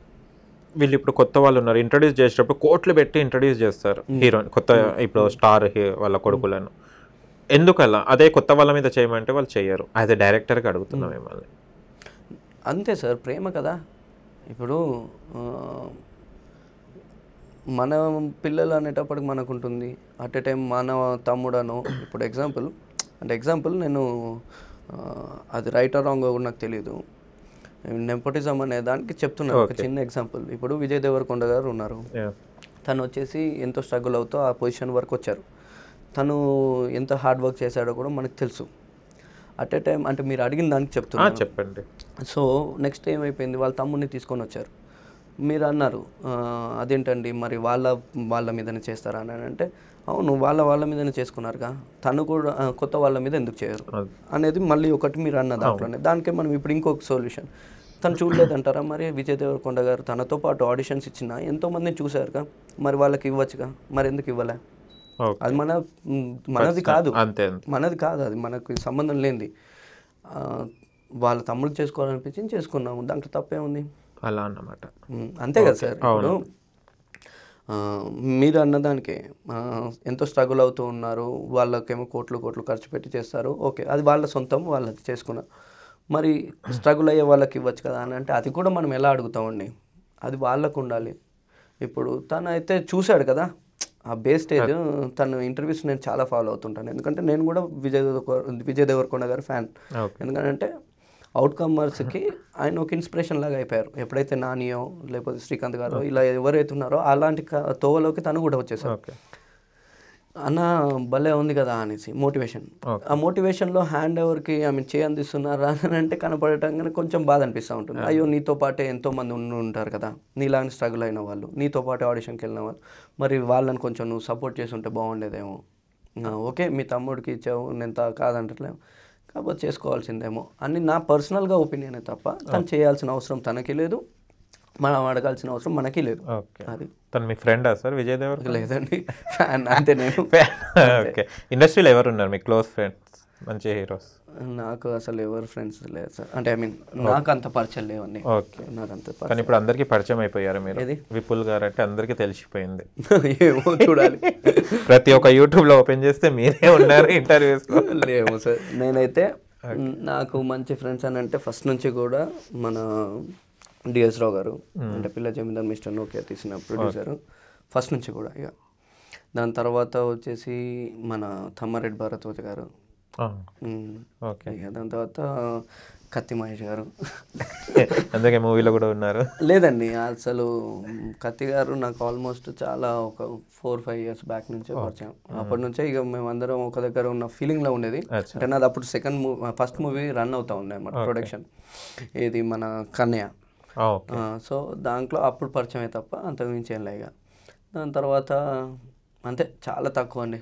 వీళ్ళు ఇప్పుడు కొత్త వాళ్ళు ఉన్నారు ఇంట్రడ్యూస్ చేసేటప్పుడు కోట్లు పెట్టి ఇంట్రడ్యూస్ చేస్తారు హీరో కొత్త ఇప్పుడు స్టార్ వాళ్ళ కొడుకులను ఎందుకలా అదే కొత్త వాళ్ళ మీద చేయమంటే వాళ్ళు చేయరు యాజ్ ఎ డైరెక్టర్గా అడుగుతున్నాం మిమ్మల్ని అంతే సార్ ప్రేమ కదా ఇప్పుడు మన పిల్లలు అనేటప్పటికి మనకు ఉంటుంది అట్ ఎ టైం మన తమ్ముడను ఇప్పుడు ఎగ్జాంపుల్ అంటే ఎగ్జాంపుల్ నేను అది రైట్ ఆర్ రాంగ్ నాకు తెలియదు నెంపటిజం అనే దానికి చెప్తున్నాను ఒక చిన్న ఎగ్జాంపుల్ ఇప్పుడు విజయ్ దేవరకొండ గారు ఉన్నారు తను వచ్చేసి ఎంతో స్ట్రగుల్ అవుతూ ఆ పొజిషన్ వరకు వచ్చారు తను ఎంత హార్డ్ వర్క్ చేశాడో కూడా మనకు తెలుసు అట్ ఎ టైం అంటే మీరు అడిగిన దానికి చెప్తున్నా చెప్పండి సో నెక్స్ట్ ఏమైపోయింది వాళ్ళ తమ్ముడిని తీసుకొని వచ్చారు మీరు అన్నారు అదేంటండి మరి వాళ్ళ వాళ్ళ మీదనే చేస్తారా అని అంటే అవును వాళ్ళ వాళ్ళ మీదనే చేసుకున్నారుగా తను కూడా కొత్త వాళ్ళ మీద ఎందుకు చేయరు అనేది మళ్ళీ ఒకటి మీరు అన్న దాంట్లోనే దానికే మనం ఇప్పుడు ఇంకొక సొల్యూషన్ తను చూడలేదంటారా మరి విజయ్ దేవరకొండ గారు తనతో పాటు ఆడిషన్స్ ఇచ్చిన ఎంతోమందిని చూశారుగా మరి వాళ్ళకి ఇవ్వచ్చుగా మరి ఎందుకు ఇవ్వలే అది మన మనది కాదు అంతే మనది కాదు అది మనకు సంబంధం లేనిది వాళ్ళ తమ్ముడు చేసుకోవాలనిపించింది చేసుకున్నాము దాంట్లో తప్పే ఉంది అలా అన్నమాట అంతే కదా సార్ అవును మీరు అన్నదానికి ఎంతో స్ట్రగుల్ అవుతూ ఉన్నారు వాళ్ళకేమో కోట్లు కోట్లు ఖర్చు పెట్టి చేస్తారు ఓకే అది వాళ్ళ సొంతం వాళ్ళది చేసుకున్నారు మరి స్ట్రగుల్ అయ్యే వాళ్ళకి ఇవ్వచ్చు కదా అని అంటే అది కూడా మనం ఎలా అడుగుతామండి అది వాళ్ళకు ఉండాలి ఇప్పుడు తను అయితే చూశాడు కదా ఆ బేస్ స్టేజ్ తన ఇంటర్వ్యూస్ నేను చాలా ఫాలో అవుతుంటాను ఎందుకంటే నేను కూడా విజయ్ విజయ్ దేవరకొండ గారి ఫ్యాన్ ఎందుకంటే అవుట్ కమర్స్కి ఆయన ఒక ఇన్స్పిరేషన్ లాగా అయిపోయారు ఎప్పుడైతే నానియో లేకపోతే శ్రీకాంత్ గారు ఇలా ఎవరైతే ఉన్నారో అలాంటి తోవలోకి తను కూడా వచ్చేసారు అన్న భలే ఉంది కదా అనేసి మోటివేషన్ ఆ మోటివేషన్లో హ్యాండ్ ఓవర్కి ఆమె చేయందిస్తున్నారా అని అంటే కనపడటం కానీ కొంచెం బాధ అనిపిస్తూ ఉంటుంది అయ్యో నీతో పాటే ఎంతోమంది ఉండి ఉంటారు కదా నీలాంటి స్ట్రగుల్ అయిన వాళ్ళు నీతో పాటు ఆడిషన్కి వెళ్ళిన వాళ్ళు మరి వాళ్ళని కొంచెం నువ్వు సపోర్ట్ చేసి ఉంటే బాగుండేదేమో ఓకే మీ తమ్ముడికి ఇచ్చావు నేను కాదంటలేము కాబట్టి చేసుకోవాల్సిందేమో అని నా పర్సనల్గా ఒపీనియనే తప్ప తను చేయాల్సిన అవసరం తనకి లేదు మనం అడగాల్సిన అవసరం మనకి లేదు అది తను మీ ఫ్రెండా సార్ విజయ్ దేవర్ లేదండి ఫ్యాన్ అంతే నేను ఓకే ఇండస్ట్రీలో ఎవరు ఉన్నారు మీ క్లోజ్ ఫ్రెండ్స్ మంచి హీరోస్ నాకు అసలు ఎవరు ఫ్రెండ్స్ లేదు సార్ అంటే ఐ మీన్ నాకు అంత పరిచయం లేవండి ఓకే నాకు అంత కానీ ఇప్పుడు అందరికీ పరిచయం అయిపోయారు మీరు ఏది? విపుల్ గారు అంటే అందరికీ తెలిసిపోయింది ఏమో చూడాలి ప్రతి ఒక్క యూట్యూబ్ లో ఓపెన్ చేస్తే మీరే ఉన్నారు ఇంటర్వ్యూస్ లేవు సార్ నేనైతే నాకు మంచి ఫ్రెండ్స్ అని అంటే ఫస్ట్ నుంచి కూడా మన డిఎస్ రావు గారు అంటే పిల్ల జమీందర్ మిస్టర్ నోకే తీసిన ప్రొడ్యూసర్ ఫస్ట్ నుంచి కూడా ఇక దాని తర్వాత వచ్చేసి మన థమ్మారెడ్డి భారత్ గారు ఇక దాని తర్వాత కత్తి మహేష్ గారు అందుకే మూవీలో కూడా ఉన్నారు లేదండి అసలు కత్తి గారు నాకు ఆల్మోస్ట్ చాలా ఒక ఫోర్ ఫైవ్ ఇయర్స్ బ్యాక్ నుంచే పరిచయం అప్పటి నుంచే ఇక మేమందరం ఒక దగ్గర ఉన్న ఫీలింగ్లో ఉండేది అంటే నాది అప్పుడు second movie first movie run అవుతా ఉంది అన్నమాట ప్రొడక్షన్ ఇది మన కన్యా సో దాంట్లో అప్పుడు పరిచయం తప్ప అంతకుమించి ఏం లేక దాని తర్వాత అంతే చాలా తక్కువ అండి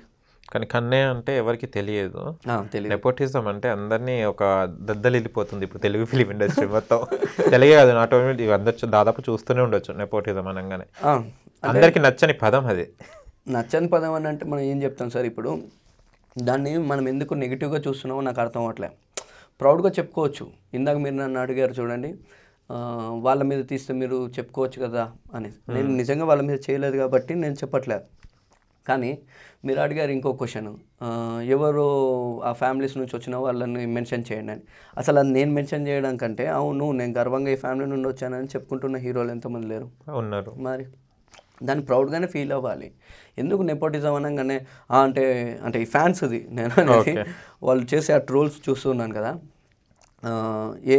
కానీ కన్నే అంటే ఎవరికి తెలియదు నెపోటిజం అంటే అందరినీ ఒక దద్దలిపోతుంది ఇప్పుడు తెలుగు ఫిలిం ఇండస్ట్రీ మొత్తం తెలియ కాదు నాట్ ఓన్లీ అందరు దాదాపు చూస్తూనే ఉండొచ్చు నెపోటిజం అనగానే అందరికి నచ్చని పదం అది నచ్చని పదం అని అంటే మనం ఏం చెప్తాం సార్ ఇప్పుడు దాన్ని మనం ఎందుకు నెగిటివ్గా చూస్తున్నామో నాకు అర్థం అవట్లే ప్రౌడ్గా చెప్పుకోవచ్చు ఇందాక మీరు నన్ను అడిగారు చూడండి వాళ్ళ మీద తీస్తే మీరు చెప్పుకోవచ్చు కదా అని నేను నిజంగా వాళ్ళ మీద చేయలేదు కాబట్టి నేను చెప్పట్లేదు కానీ మీరు అడిగారు ఇంకో క్వశ్చన్ ఎవరు ఆ ఫ్యామిలీస్ నుంచి వచ్చిన వాళ్ళని మెన్షన్ చేయండి అని అసలు అది నేను మెన్షన్ చేయడం కంటే అవును నేను గర్వంగా ఈ ఫ్యామిలీ నుండి వచ్చానని చెప్పుకుంటున్న హీరోలు ఎంతమంది లేరు ఉన్నారు మరి దాన్ని ప్రౌడ్గానే ఫీల్ అవ్వాలి ఎందుకు నెపోటిజం అనగానే అంటే అంటే ఈ ఫ్యాన్స్ది నేను అనేది వాళ్ళు చేసే ఆ ట్రోల్స్ చూస్తున్నాను కదా ఏ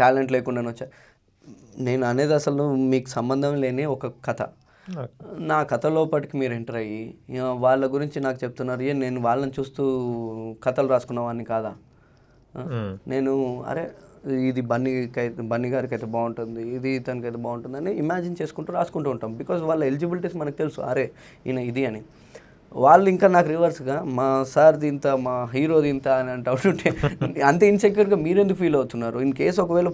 టాలెంట్ లేకుండా వచ్చా నేను అనేది అసలు మీకు సంబంధం లేని ఒక కథ నా కథ లోపటికి మీరు ఎంటర్ అయ్యి వాళ్ళ గురించి నాకు చెప్తున్నారు ఏ నేను వాళ్ళని చూస్తూ కథలు వాడిని కాదా నేను అరే ఇది బన్నీకి అయితే బన్నీ గారికి అయితే బాగుంటుంది ఇది ఇతనికి అయితే బాగుంటుంది అని ఇమాజిన్ చేసుకుంటూ రాసుకుంటూ ఉంటాం బికాజ్ వాళ్ళ ఎలిజిబిలిటీస్ మనకు తెలుసు అరే ఈయన ఇది అని వాళ్ళు ఇంకా నాకు రివర్స్గా మా సార్ దింత మా హీరో దింత అని అంటుంటే అంత ఇన్సెక్యూర్గా ఎందుకు ఫీల్ అవుతున్నారు ఇన్ కేసు ఒకవేళ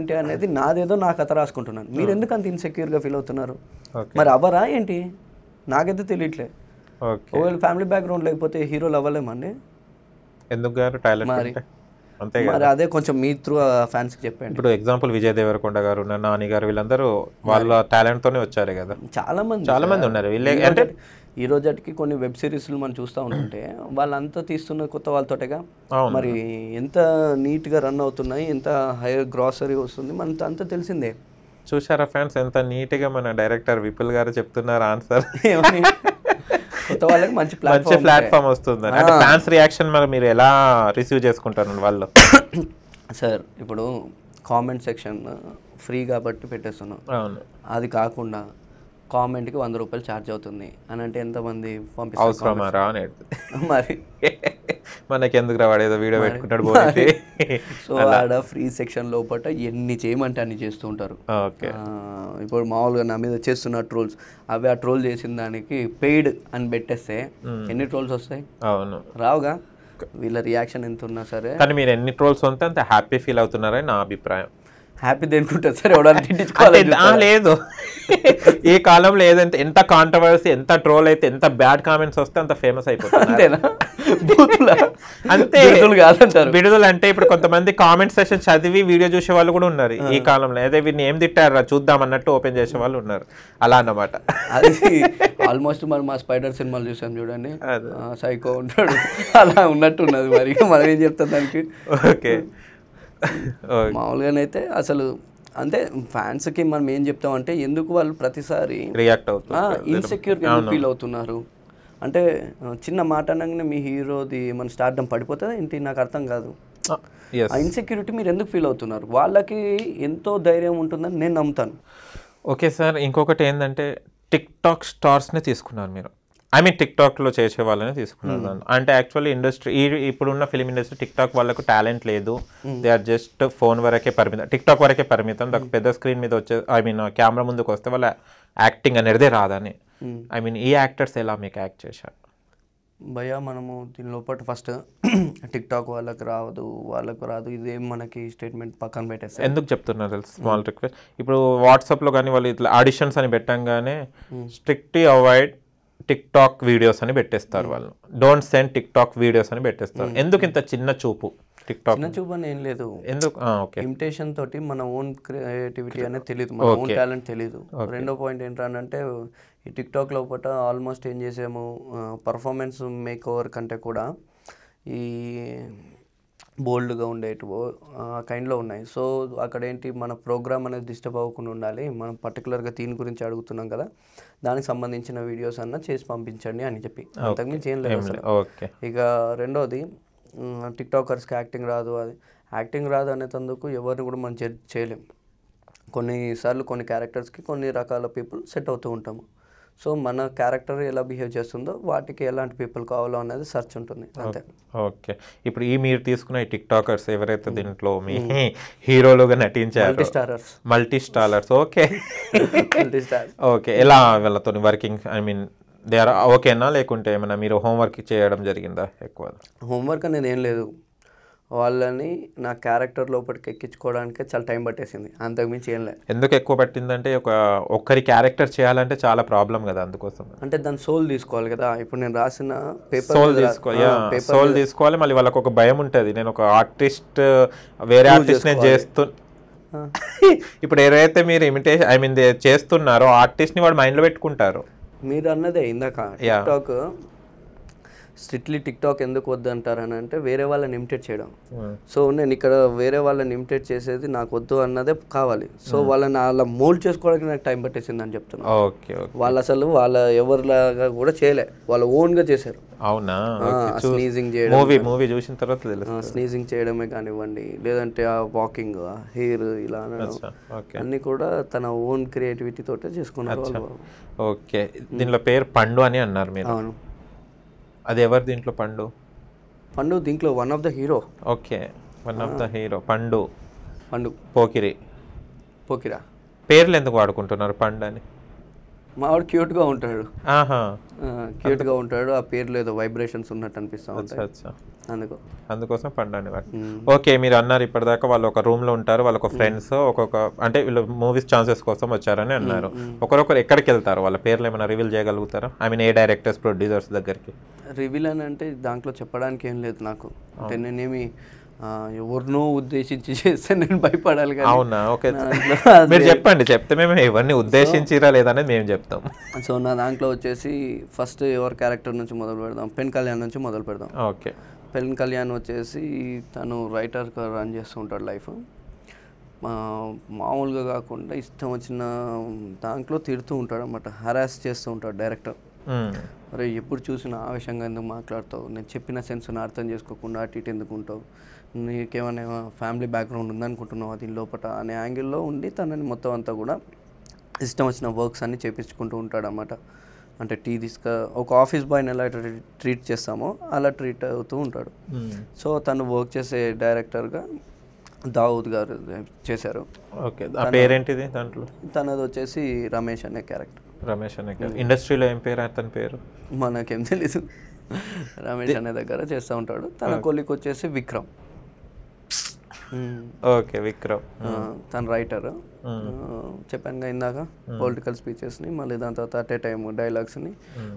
ఉంటే అనేది నాదేదో నా కథ రాసుకుంటున్నాను మీరు ఎందుకు అంత ఇన్సెక్యూర్గా ఫీల్ అవుతున్నారు మరి అవ్వరా ఏంటి నాకైతే తెలియట్లే ఒకవేళ ఫ్యామిలీ బ్యాక్గ్రౌండ్ లేకపోతే హీరోలు అవ్వలేమండి ఎందుకు మరి అంతే మరి అదే కొంచెం మీ త్రూ ఫ్యాన్స్ చెప్పండి ఇప్పుడు ఎగ్జాంపుల్ విజయ్ దేవరకొండ గారు నాని గారు వీళ్ళందరూ వాళ్ళ టాలెంట్ తోనే వచ్చారు కదా చాలా మంది చాలా మంది ఉన్నారు వీళ్ళే అంటే ఈ రోజటికి కొన్ని వెబ్ సిరీస్లు మనం చూస్తూ ఉంటుంటే వాళ్ళంతా తీస్తున్న కొత్త వాళ్ళతోటగా మరి ఎంత నీట్గా రన్ అవుతున్నాయి ఎంత హైయర్ గ్రాసరీ వస్తుంది మనతో అంతా తెలిసిందే చూసారా ఫ్యాన్స్ ఎంత నీట్గా మన డైరెక్టర్ విపుల్ గారు చెప్తున్నారు ఆన్సర్ కొత్త వాళ్ళకి మంచి మంచి ప్లాట్ఫామ్ వస్తుంది అంటే ఫ్యాన్స్ రియాక్షన్ మరి మీరు ఎలా రిసీవ్ చేసుకుంటారు వాళ్ళు సార్ ఇప్పుడు కామెంట్ సెక్షన్ ఫ్రీ కాబట్టి పెట్టేస్తున్నాం అది కాకుండా కామెంట్కి వంద రూపాయలు ఛార్జ్ అవుతుంది అని అంటే ఎంతమంది అవసరమారా మరి మనకి ఎందుకు రావాడు వీడియో పెట్టుకుంటాడు సో ఆడ ఫ్రీ సెక్షన్ లోపల ఎన్ని చేయమంటే అన్ని చేస్తూ ఉంటారు ఓకే ఇప్పుడు మామూలుగా నా మీద చేస్తున్న ట్రోల్స్ అవి ఆ ట్రోల్ చేసిన దానికి పెయిడ్ అని పెట్టేస్తే ఎన్ని ట్రోల్స్ వస్తాయి అవును రావుగా వీళ్ళ రియాక్షన్ ఎంత ఉన్నా సరే కానీ మీరు ఎన్ని ట్రోల్స్ ఉంటే అంత హ్యాపీ ఫీల్ అవుతున్నారని నా అభిప్రాయం హ్యాపీ దేనుకుంటారు సార్ ఎవడన్నా తిట్టించుకోవాలి లేదు ఈ కాలంలో లేదు ఎంత కాంట్రవర్సీ ఎంత ట్రోల్ అయితే ఎంత బ్యాడ్ కామెంట్స్ వస్తే అంత ఫేమస్ అయిపోతుంది అంతేనా అంతే కాదంటారు విడుదల అంటే ఇప్పుడు కొంతమంది కామెంట్ సెషన్ చదివి వీడియో చూసే వాళ్ళు కూడా ఉన్నారు ఈ కాలంలో అదే వీడిని ఏం తిట్టారా చూద్దాం అన్నట్టు ఓపెన్ చేసే వాళ్ళు ఉన్నారు అలా అన్నమాట అది ఆల్మోస్ట్ మనం మా స్పైడర్ సినిమాలు చూసాం చూడండి సైకో ఉంటాడు అలా ఉన్నట్టు ఉన్నది మరి మనం ఏం చెప్తాం దానికి ఓకే మామూలుగానైతే అసలు అంటే ఫ్యాన్స్కి మనం ఏం చెప్తామంటే ఎందుకు వాళ్ళు ప్రతిసారి రియాక్ట్ అవుతున్నారు ఇన్సెక్యూర్గా ఫీల్ అవుతున్నారు అంటే చిన్న మాట అనగానే మీ హీరోది మన స్టార్డం పడిపోతుందా ఏంటి నాకు అర్థం కాదు ఆ ఇన్సెక్యూరిటీ మీరు ఎందుకు ఫీల్ అవుతున్నారు వాళ్ళకి ఎంతో ధైర్యం ఉంటుందని నేను నమ్ముతాను ఓకే సార్ ఇంకొకటి ఏంటంటే టిక్ టాక్ స్టార్స్నే తీసుకున్నారు మీరు ఐ మీన్ టిక్ చేసే వాళ్ళని తీసుకున్నాను hmm. అంటే యాక్చువల్లీ ఇండస్ట్రీ ఈ ఇప్పుడున్న ఫిలిం ఇండస్ట్రీ టిక్ టాక్ వాళ్ళకు టాలెంట్ లేదు దే ఆర్ జస్ట్ ఫోన్ వరకే పరిమితం టిక్ టాక్ వరకే పరిమితం hmm. పెద్ద స్క్రీన్ మీద వచ్చే ఐ మీన్ కెమెరా ముందుకు వస్తే వాళ్ళ యాక్టింగ్ అనేది రాదని ఐ hmm. మీన్ ఈ యాక్టర్స్ ఎలా మీకు యాక్ట్ చేశారు భయ మనము దీని లోపల ఫస్ట్ టిక్ టాక్ వాళ్ళకి రాదు వాళ్ళకు రాదు ఇదేం మనకి స్టేట్మెంట్ పక్కన పెట్టేస్తారు ఎందుకు చెప్తున్నారు స్మాల్ రిక్వెస్ట్ ఇప్పుడు వాట్సాప్లో కానీ వాళ్ళు ఇట్లా ఆడిషన్స్ అని పెట్టంగానే strictly avoid TikTok videos అని పెట్టేస్తారు hmm. వాళ్ళు don't send TikTok videos అని పెట్టేస్తారు hmm. ఎందుకు ఇంత hmm. చిన్న చూపు టిక్ టాక్ చిన్న చూపు అని ఏం లేదు ఎందుకు ఓకే ఇమిటేషన్ తోటి మన ఓన్ క్రియేటివిటీ అనేది తెలియదు మన ఓన్ టాలెంట్ తెలియదు రెండో పాయింట్ ఏంటంటే ఈ టిక్ టాక్ లోపల ఆల్మోస్ట్ ఏం చేసాము పర్ఫార్మెన్స్ మేక్ ఓవర్ కంటే కూడా ఈ బోల్డ్గా ఉండేటివో ఆ కైండ్లో ఉన్నాయి సో అక్కడ ఏంటి మన ప్రోగ్రామ్ అనేది డిస్టర్బ్ అవ్వకుండా ఉండాలి మనం పర్టికులర్గా దీని గురించి అడుగుతున్నాం కదా దానికి సంబంధించిన వీడియోస్ అన్న చేసి పంపించండి అని చెప్పి అంతకుమించి ఏం లేదు ఇక రెండోది టిక్టాకర్స్కి యాక్టింగ్ రాదు అది యాక్టింగ్ రాదు అనేటందుకు ఎవరిని కూడా మనం చేయలేం కొన్నిసార్లు కొన్ని క్యారెక్టర్స్కి కొన్ని రకాల పీపుల్ సెట్ అవుతూ ఉంటాము సో మన క్యారెక్టర్ ఎలా బిహేవ్ చేస్తుందో వాటికి ఎలాంటి పీపుల్ కావాలో అనేది సర్చ్ ఉంటుంది అంతే ఓకే ఇప్పుడు ఈ మీరు తీసుకున్న టిక్ టాకర్స్ ఎవరైతే దీంట్లో మీ హీరోలుగా నటించారు multi starrers multi starrers okay multi star okay ఎలా వీళ్ళతో working I mean they are ఓకేనా లేకుంటే ఏమైనా మీరు హోంవర్క్ చేయడం జరిగిందా ఎక్కువ హోంవర్క్ అనేది ఏం లేదు వాళ్ళని నా క్యారెక్టర్ లోపలికి ఎక్కించుకోవడానికి చాలా టైం పట్టేసింది అంతకుమించి ఏం లేదు ఎందుకు ఎక్కువ పట్టిందంటే ఒక ఒక్కరి క్యారెక్టర్ చేయాలంటే చాలా ప్రాబ్లం కదా అందుకోసం అంటే దాని సోల్ తీసుకోవాలి కదా ఇప్పుడు నేను రాసిన పేపర్ సోల్ తీసుకోవాలి సోల్ తీసుకోవాలి మళ్ళీ వాళ్ళకి ఒక భయం ఉంటుంది నేను ఒక ఆర్టిస్ట్ వేరే ఆర్టిస్ట్ నేను చేస్తు ఇప్పుడు ఏదైతే మీరు ఇమిటేషన్ ఐ మీన్ చేస్తున్నారో ఆర్టిస్ట్ని వాడు మైండ్లో పెట్టుకుంటారు మీరు అన్నదే ఇందాక టాక్ స్ట్రిక్ట్లీ టిక్ టాక్ ఎందుకు వద్దు అని అంటే వేరే వాళ్ళని ఇమిటేట్ చేయడం hmm. సో నేను ఇక్కడ వేరే వాళ్ళని ఇమిటేట్ చేసేది నాకు వద్దు అన్నదే కావాలి సో hmm. వాళ్ళని అలా మోల్డ్ చేసుకోవడానికి నాకు టైం పట్టేసింది అని చెప్తున్నాను ఓకే వాళ్ళు అసలు వాళ్ళ ఎవరిలాగా కూడా చేయలే వాళ్ళు ఓన్గా చేశారు అవునా స్నీజింగ్ చేయడం మూవీ చూసిన తర్వాత స్నీజింగ్ చేయడమే కానివ్వండి లేదంటే ఆ వాకింగ్ హెయిర్ ఇలా అన్ని కూడా తన ఓన్ క్రియేటివిటీ తోటే చేసుకున్నారు ఓకే దీనిలో పేరు పండు అని అన్నారు మీరు అవును అది ఎవరు దీంట్లో పండు పండు దీంట్లో one of the hero okay one of the hero Pandu Pandu Pokiri పోకిరా పేర్లు ఎందుకు వాడుకుంటున్నారు పండు అని మావాడు క్యూట్గా ఉంటాడు క్యూట్ గా ఉంటాడు ఆ పేర్లు ఏదో వైబ్రేషన్స్ ఉన్నట్టు అనిపిస్తా ఉంటాయి అందుకో అందుకోసం పండు ఓకే మీరు అన్నారు ఇప్పటిదాకా వాళ్ళు ఒక రూమ్ లో ఉంటారు వాళ్ళ ఒక ఫ్రెండ్స్ ఒక్కొక్క అంటే వీళ్ళు మూవీస్ ఛాన్సెస్ కోసం వచ్చారని అన్నారు ఒకరొకరు ఎక్కడికి వెళ్తారు వాళ్ళ పేర్లు ఏమైనా రివీల్ చేయగలుగుతారా ఐ మీన్ ఏ డైరెక్టర్స్ ప్రొడ్యూసర్స్ దగ్గరికి రివీల్ అని అంటే దాంట్లో చెప్పడానికి ఏం లేదు నాకు అంటే నేనేమి ఎవరినో ఉద్దేశించి చేస్తే నేను భయపడాలి కదా అవునా ఓకే మీరు చెప్పండి చెప్తే మేము ఎవరిని ఉద్దేశించిరా లేదనేది మేము చెప్తాం సో నా దాంట్లో వచ్చేసి ఫస్ట్ ఎవరి క్యారెక్టర్ నుంచి మొదలు పెడదాం పెన్ కళ్యాణ్ నుంచి మొదలు పెడదాం ఓకే పెన్ కళ్యాణ్ వచ్చేసి తను రైటర్గా రన్ చేస్తూ ఉంటాడు లైఫ్ మామూలుగా కాకుండా ఇష్టం వచ్చిన దాంట్లో తిడుతూ ఉంటాడు అనమాట హరాస్ చేస్తూ ఉంటాడు డైరెక్టర్ మరి ఎప్పుడు చూసినా ఆవేశంగా ఎందుకు మాట్లాడతావు నేను చెప్పిన సెన్స్ని అర్థం చేసుకోకుండా అటు ఇటు ఎందుకు ఉంటావు నీకేమైనా ఫ్యామిలీ బ్యాక్గ్రౌండ్ ఉందనుకుంటున్నావు దీని లోపల అనే యాంగిల్లో ఉండి తనని మొత్తం అంతా కూడా ఇష్టం వచ్చిన వర్క్స్ అన్నీ చేపించుకుంటూ ఉంటాడనమాట అంటే టీ తీసుక ఒక ఆఫీస్ బాయ్ని ఎలా ట్రీట్ చేస్తామో అలా ట్రీట్ అవుతూ ఉంటాడు సో తను వర్క్ చేసే డైరెక్టర్గా దావూద్ గారు చేశారు ఓకే పేరేంటిది దాంట్లో తనది వచ్చేసి రమేష్ అనే క్యారెక్టర్ రమేష్ అనే hmm. ఇండస్ట్రీలో ఏం పేరు అతని పేరు మనకేం తెలీదు రమేష్ అనే దగ్గర చేస్తూ ఉంటాడు తన కొలికి వచ్చేసి విక్రమ్ ఓకే hmm. విక్రమ్ తన రైటర్ hmm. చెప్పాను ఇందాక పొలిటికల్ స్పీచెస్ని మళ్ళీ దాని తర్వాత అట్ ఏ టైం డైలాగ్స్ని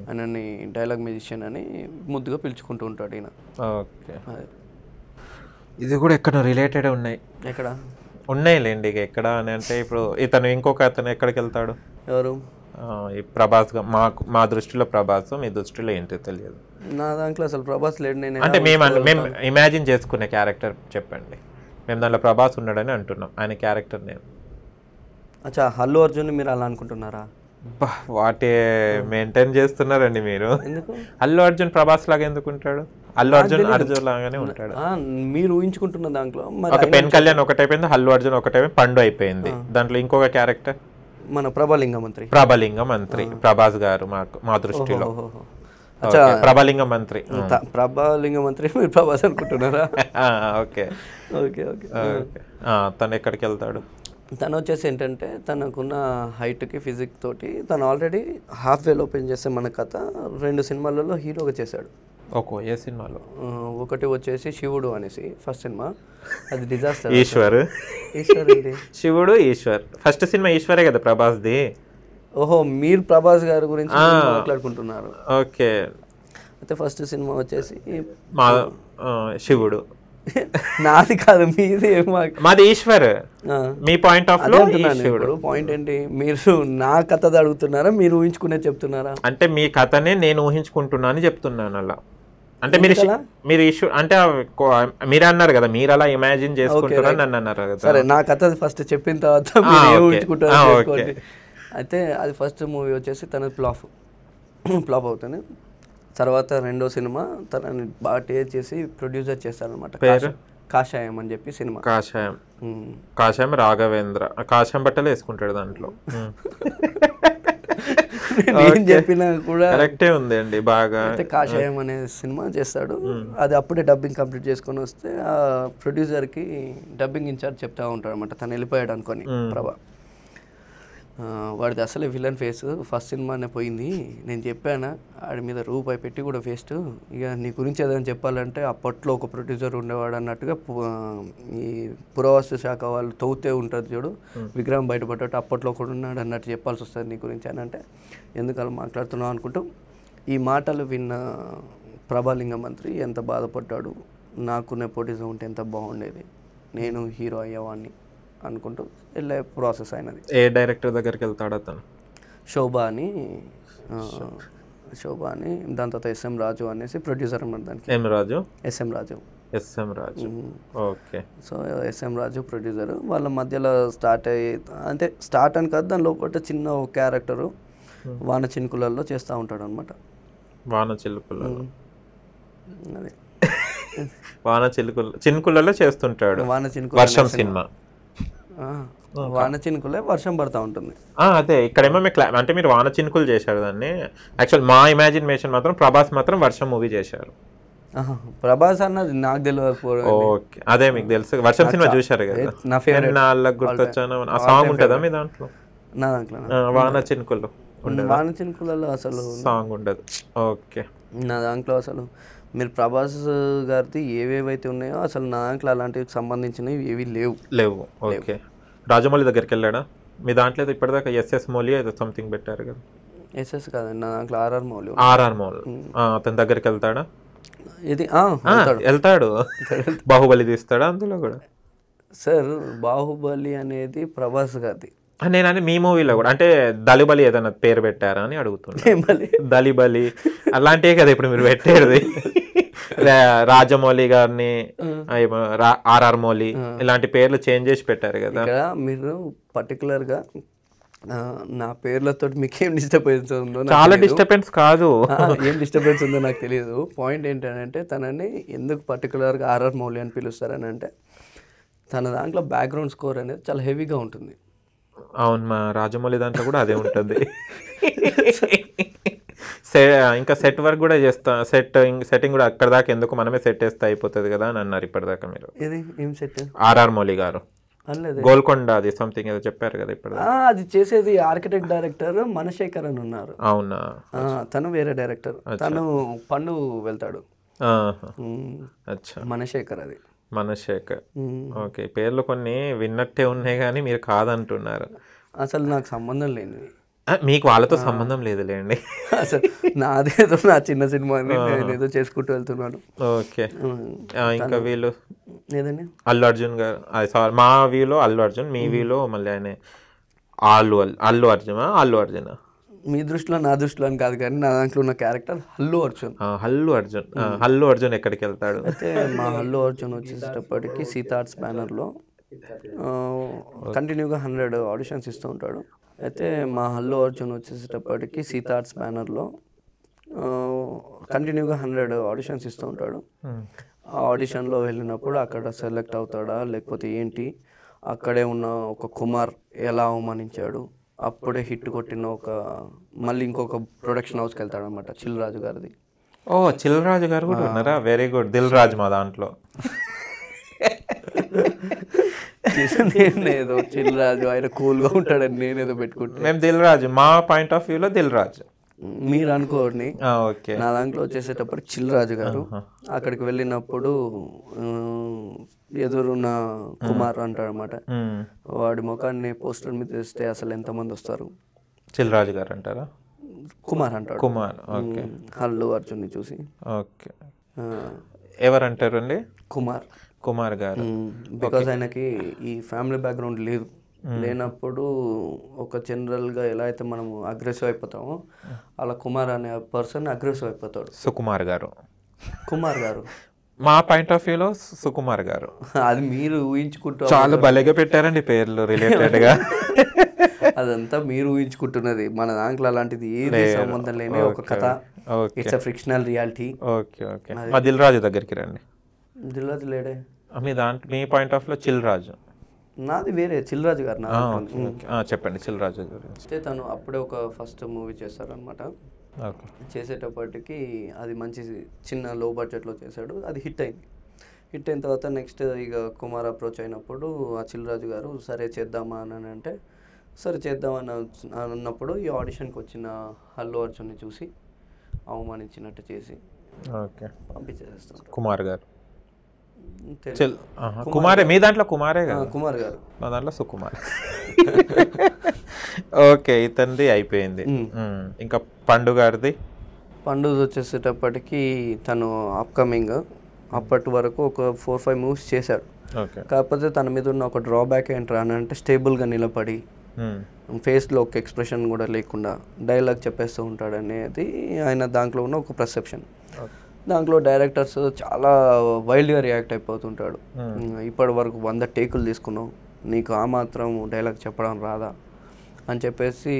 ఆయనని డైలాగ్ మ్యూజిషియన్ అని ముద్దుగా పిలుచుకుంటూ ఉంటాడు ఈయన ఓకే ఇది కూడా ఎక్కడ రిలేటెడ్ ఉన్నాయి ఎక్కడ ఉన్నాయిలేండి ఇక ఎక్కడ అని అంటే ఇప్పుడు ఇతను ఇంకొక అతను ఎక్కడికి వెళ్తాడు ఎవరు ప్రభాస్ మాకు మా దృష్టిలో ప్రభాస్ మీ దృష్టిలో ఏంటో తెలియదు నా దాంట్లో అసలు ప్రభాస్ లేడు నేను అంటే మేము మేము ఇమాజిన్ చేసుకునే క్యారెక్టర్ చెప్పండి మేము దాంట్లో ప్రభాస్ ఉన్నాడని అంటున్నాం ఆయన క్యారెక్టర్ నేను అచ్చా హల్లు అర్జున్ మీరు అలా అనుకుంటున్నారా వాటే మెయింటైన్ చేస్తున్నారండి మీరు అల్లు అర్జున్ ప్రభాస్ లాగా ఎందుకు ఉంటాడు అల్లు అర్జున్ అర్జున్ లాగానే ఉంటాడు మీరు ఊహించుకుంటున్న దాంట్లో పెన్ కళ్యాణ్ ఒకటైపోయింది అల్లు అర్జున్ ఒకటైపోయింది పండు అయిపోయింది దాంట్లో ఇంకొక క్యారెక్టర్ మన ప్రభలింగ మంత్రి ప్రభలింగ మంత్రి ప్రభాస్ గారు మాకు మా దృష్టిలో ప్రభలింగ మంత్రి ప్రభలింగ మంత్రి మీరు ప్రభాస్ అనుకుంటున్నారా ఓకే ఓకే ఓకే తను ఎక్కడికి వెళ్తాడు తను వచ్చేసి ఏంటంటే తనకున్న హైట్కి ఫిజిక్ తోటి తను ఆల్రెడీ హాఫ్ వేలో ఓపెన్ చేసే మన కథ రెండు సినిమాలలో హీరోగా చేశాడు ఒక్కో ఏ సినిమాలో ఒకటి వచ్చేసి శివుడు అనేసి ఫస్ట్ సినిమా అది disaster Eshwar Eshwar Shivudu Eshwar first cinema ఈశ్వరే కదా ప్రభాస్ది ఓహో మీరు ప్రభాస్ గారి గురించి మాట్లాడుకుంటున్నారు ఓకే అయితే ఫస్ట్ సినిమా వచ్చేసి మా శివుడు నాది కాదు మీది మాది ఈశ్వర్ మీ పాయింట్ ఆఫ్ లో ఇప్పుడు పాయింట్ ఏంటి మీరు నా కథ అడుగుతున్నారా మీరు ఊహించుకునే చెప్తున్నారా అంటే మీ కథనే నేను ఊహించుకుంటున్నాను చెప్తున్నాను అలా అంటే మీరు మీరు ఇష్యూ అంటే మీరు అన్నారు కదా మీరు అలా ఇమాజిన్ చేసుకుంటున్నాను నన్ను అన్నారు కదా సరే నా కథ ఫస్ట్ చెప్పిన తర్వాత అయితే అది ఫస్ట్ మూవీ వచ్చేసి తన ఫ్లాప్ ఫ్లాప్ అవుతుంది తర్వాత రెండో సినిమా తనని బాగా టేస్ట్ చేసి ప్రొడ్యూసర్ చేస్తారనమాట కాషాయం అని చెప్పి సినిమా కాషాయం కాషాయం రాఘవేంద్ర కాషాయం బట్టలు వేసుకుంటాడు దాంట్లో ఏం చెప్పినా కూడా కరెక్టే ఉంది అండి బాగా అయితే కాషాయం అనే సినిమా చేస్తాడు hmm. అది అప్పుడే డబ్బింగ్ కంప్లీట్ చేసుకొని వస్తే ఆ ప్రొడ్యూసర్ కి డబ్బింగ్ ఇన్ఛార్జ్ చెప్తా ఉంటాడు అనమాట తను వెళ్ళిపోయాడు అనుకోని hmm. ప్రభా వాడిది అసలే విలన్ ఫేస్ ఫస్ట్ సినిమానే పోయింది నేను చెప్పాను వాడి మీద రూపాయి పెట్టి కూడా ఫేస్ట్ ఇక నీ గురించి ఏదైనా చెప్పాలంటే అప్పట్లో ఒక ప్రొడ్యూసర్ ఉండేవాడు అన్నట్టుగా ఈ పురావస్తు శాఖ వాళ్ళు తవ్వుతే ఉంటుంది చూడు విగ్రహం బయటపడ్డట్టు అప్పట్లో కూడా ఉన్నాడు అన్నట్టు చెప్పాల్సి వస్తుంది నీ గురించి అని అంటే ఎందుకు మాట్లాడుతున్నావు అనుకుంటూ ఈ మాటలు విన్న ప్రభాలింగ మంత్రి ఎంత బాధపడ్డాడు నాకు నెపోటిజం ఉంటే ఎంత బాగుండేది నేను హీరో అయ్యేవాడిని అనుకుంటూ వెళ్ళే ప్రాసెస్ అయినది ఏ డైరెక్టర్ దగ్గరికి వెళ్తాడు అతను శోభ అని శోభా అని దాని తర్వాత ఎస్ఎం రాజు అనేసి ప్రొడ్యూసర్ అన్నమాట దానికి M Raju SM Raju SM Raju okay so SM Raju producer వాళ్ళ మధ్యలో స్టార్ట్ అయ్యి అంటే స్టార్ట్ అని కాదు దాని లోపల చిన్న క్యారెక్టరు వాన చినుకులలో చేస్తూ ఉంటాడు అనమాట వాన చిలుకులలో అదే వాన చిలుకుల చినుకులలో చేస్తుంటాడు వాన చినుకు వర్షం సినిమా వాన చినుకులే వర్షం పడతా ఉంటుంది అదే ఇక్కడేమో మీకు అంటే మీరు వాన చినుకులు చేశారు దాన్ని యాక్చువల్ మా ఇమాజినేషన్ మాత్రం ప్రభాస్ మాత్రం వర్షం మూవీ చేశారు ప్రభాస్ అన్నది నాకు తెలియకపోవడం ఓకే అదే మీకు తెలుసు వర్షం సినిమా చూశారు కదా నా ఫేవరెట్ నాళ్ళకి గుర్తొచ్చాను ఆ సాంగ్ ఉంటుందా మీ దాంట్లో నా దాంట్లో వాన చినుకులు వాన చినుకులలో అసలు సాంగ్ ఉండదు ఓకే నా దాంట్లో అసలు మీరు ప్రభాస్ గారిది ఏవేవైతే ఉన్నాయో అసలు నా దాంట్లో అలాంటివి సంబంధించినవి ఏవి లేవు లేవు ఓకే రాజమౌళి దగ్గరికి వెళ్ళాడా మీ దాంట్లో ఇప్పటిదాకా ఎస్ఎస్ మౌలి ఏదో సంథింగ్ పెట్టారు కదా ఎస్ఎస్ కాదండి నా దాంట్లో ఆర్ఆర్ మౌలి ఆర్ఆర్ మౌలి అతని దగ్గరికి వెళ్తాడా ఇది వెళ్తాడు బాహుబలి తీస్తాడా అందులో కూడా సార్ బాహుబలి అనేది ప్రభాస్ గారిది నేను అని మీ మూవీలో కూడా అంటే దళిబలి ఏదైనా పేరు పెట్టారా అని అడుగుతున్నాను దళిబలి అలాంటివే కదా ఇప్పుడు మీరు పెట్టేది రాజమౌళి గారిని ఆర్ఆర్ మౌలి ఇలాంటి పేర్లు చేంజ్ చేసి పెట్టారు కదా మీరు పర్టికులర్ గా నా పేర్లతో మీకేం డిస్టర్బెన్స్ ఉందో చాలా డిస్టర్బెన్స్ కాదు ఏం డిస్టర్బెన్స్ ఉందో నాకు తెలియదు పాయింట్ ఏంటంటే తనని ఎందుకు పర్టికులర్గా ఆర్ఆర్ మౌలి అని పిలుస్తారని అంటే తన దాంట్లో బ్యాక్గ్రౌండ్ స్కోర్ అనేది చాలా హెవీగా ఉంటుంది అవును మా రాజమౌళి దాంట్లో కూడా అదే ఉంటుంది ఇంకా సెట్ వర్క్ కూడా చేస్తా సెట్ సెట్టింగ్ కూడా అక్కడ దాకా ఎందుకు మనమే సెట్ చేస్తే అయిపోతుంది కదా అని అన్నారు ఇప్పటిదాకా మీరు సెట్ ఆర్ఆర్ మౌలి గారు గోల్కొండ అది సంథింగ్ ఏదో చెప్పారు కదా ఇప్పుడు అది చేసేది ఆర్కిటెక్ట్ డైరెక్టర్ మనశేఖర్ అని ఉన్నారు అవునా తను వేరే డైరెక్టర్ తను పండు వెళ్తాడు అచ్చా మనశేఖర్ అది మనశేఖర్ ఓకే పేర్లు కొన్ని విన్నట్టే ఉన్నాయి కానీ మీరు కాదంటున్నారు అసలు నాకు సంబంధం లేనిది మీకు వాళ్ళతో సంబంధం లేదులేండి అసలు నాదేదో నా చిన్న సినిమా నేనేదో చేసుకుంటూ వెళ్తున్నాను ఓకే ఇంకా వీళ్ళు ఏదండి అల్లు అర్జున్ గారు సారీ మా వీలో అల్లు అర్జున్ మీ వీలో మళ్ళీ ఆయన అల్లు అల్లు అర్జున్ అల్లు అర్జున్ మీ దృష్టిలో నా దృష్టిలో అని కాదు కానీ నా దాంట్లో ఉన్న క్యారెక్టర్ హల్లు అర్జున్ హల్లు అర్జున్ హల్లు అర్జున్ ఎక్కడికి వెళ్తాడు అయితే మా హల్లు అర్జున్ వచ్చేటప్పటికి సీతార్ట్స్ బ్యానర్లో కంటిన్యూగా హండ్రెడ్ ఆడిషన్స్ ఇస్తూ ఉంటాడు అయితే మా హల్లు అర్జున్ వచ్చేసేటప్పటికి సీతార్ట్స్ బ్యానర్లో కంటిన్యూగా హండ్రెడ్ ఆడిషన్స్ ఇస్తూ ఉంటాడు ఆ ఆడిషన్లో వెళ్ళినప్పుడు అక్కడ సెలెక్ట్ అవుతాడా లేకపోతే ఏంటి అక్కడే ఉన్న ఒక కుమార్ ఎలా అవమానించాడు అప్పుడే హిట్ కొట్టిన ఒక మళ్ళీ ఇంకొక ప్రొడక్షన్ హౌస్కి వెళ్తాడు అనమాట రాజు గారిది ఓ రాజు గారు కూడా ఉన్నారా వెరీ గుడ్ దిల్ రాజు మా దాంట్లో చేసింది చిల్లరాజు ఆయన కూల్గా ఉంటాడని నేనేదో పెట్టుకుంటా మేము దిల్రాజు మా పాయింట్ ఆఫ్ వ్యూలో దిల్రాజు మీరు అనుకోండి ఓకే నా దాంట్లో వచ్చేసేటప్పుడు చిల్లరాజు గారు అక్కడికి వెళ్ళినప్పుడు ఎదురున్న కుమార్ అంటాడు అనమాట వాడి ముఖాన్ని పోస్టర్ మీద తెస్తే అసలు ఎంతమంది వస్తారు చిల్లరాజు గారు అంటారా కుమార్ అంటాడు కుమార్ ఓకే హల్లు అర్జున్ని చూసి ఓకే అండి కుమార్ కుమార్ గారు బికాస్ ఆయనకి ఈ ఫ్యామిలీ బ్యాక్గ్రౌండ్ లేదు లేనప్పుడు ఒక జనరల్గా ఎలా అయితే మనము అగ్రెసివ్ అయిపోతామో అలా కుమార్ అనే పర్సన్ అగ్రెసివ్ అయిపోతాడు సుకుమార్ గారు కుమార్ గారు మా పాయింట్ ఆఫ్ వ్యూలో సుకుమార్ గారు అది మీరు ఊహించుకుంటూ చాలా భలేగా పెట్టారండి పేర్లు రిలేటెడ్గా అదంతా మీరు ఊహించుకుంటున్నది మన దాంట్లో అలాంటిది ఏది సంబంధం లేని ఒక కథ it's fictional reality okay okay మా దిల్ రాజు దగ్గరికి రండి దిల్ రాజు లేడే మీ దాంట్లో మీ పాయింట్ ఆఫ్ లో చిల్రాజు నాది వేరే చిల్రాజు గారు నా చెప్పండి చిల్రాజు అయితే తను అప్పుడే ఒక ఫస్ట్ మూవీ చేస్తారనమాట చేసేటప్పటికి అది మంచి చిన్న లో బడ్జెట్లో చేశాడు అది హిట్ అయింది హిట్ అయిన తర్వాత నెక్స్ట్ ఇక కుమార్ అప్రోచ్ అయినప్పుడు ఆ చిల్రాజు గారు సరే చేద్దామా అని అంటే సరే చేద్దామని అన్నప్పుడు ఈ ఆడిషన్కి వచ్చిన హల్లు అర్జున్ని చూసి అవమానించినట్టు చేసి ఓకే పంపించేస్తాను కుమార్ గారు కుమారే మీ దాంట్లో కుమారే కదా కుమార్ గారు మా దాంట్లో సుకుమార్ ఓకే ఇతనిది అయిపోయింది ఇంకా పండుగది పండుగ వచ్చేసేటప్పటికి తను అప్కమింగ్ అప్పటి వరకు ఒక ఫోర్ ఫైవ్ మూవ్స్ చేశాడు కాకపోతే తన మీద ఉన్న ఒక డ్రాబ్యాక్ ఏంటర్ అని అంటే స్టేబుల్గా నిలబడి ఫేస్లో ఒక ఎక్స్ప్రెషన్ కూడా లేకుండా డైలాగ్ చెప్పేస్తూ ఉంటాడు అనేది ఆయన దాంట్లో ఉన్న ఒక ప్రసెప్షన్ దాంట్లో డైరెక్టర్స్ చాలా వైల్డ్గా రియాక్ట్ అయిపోతుంటాడు hmm. ఇప్పటి వరకు వంద టేకులు తీసుకున్నావు నీకు ఆ మాత్రం డైలాగ్ చెప్పడం రాదా అని చెప్పేసి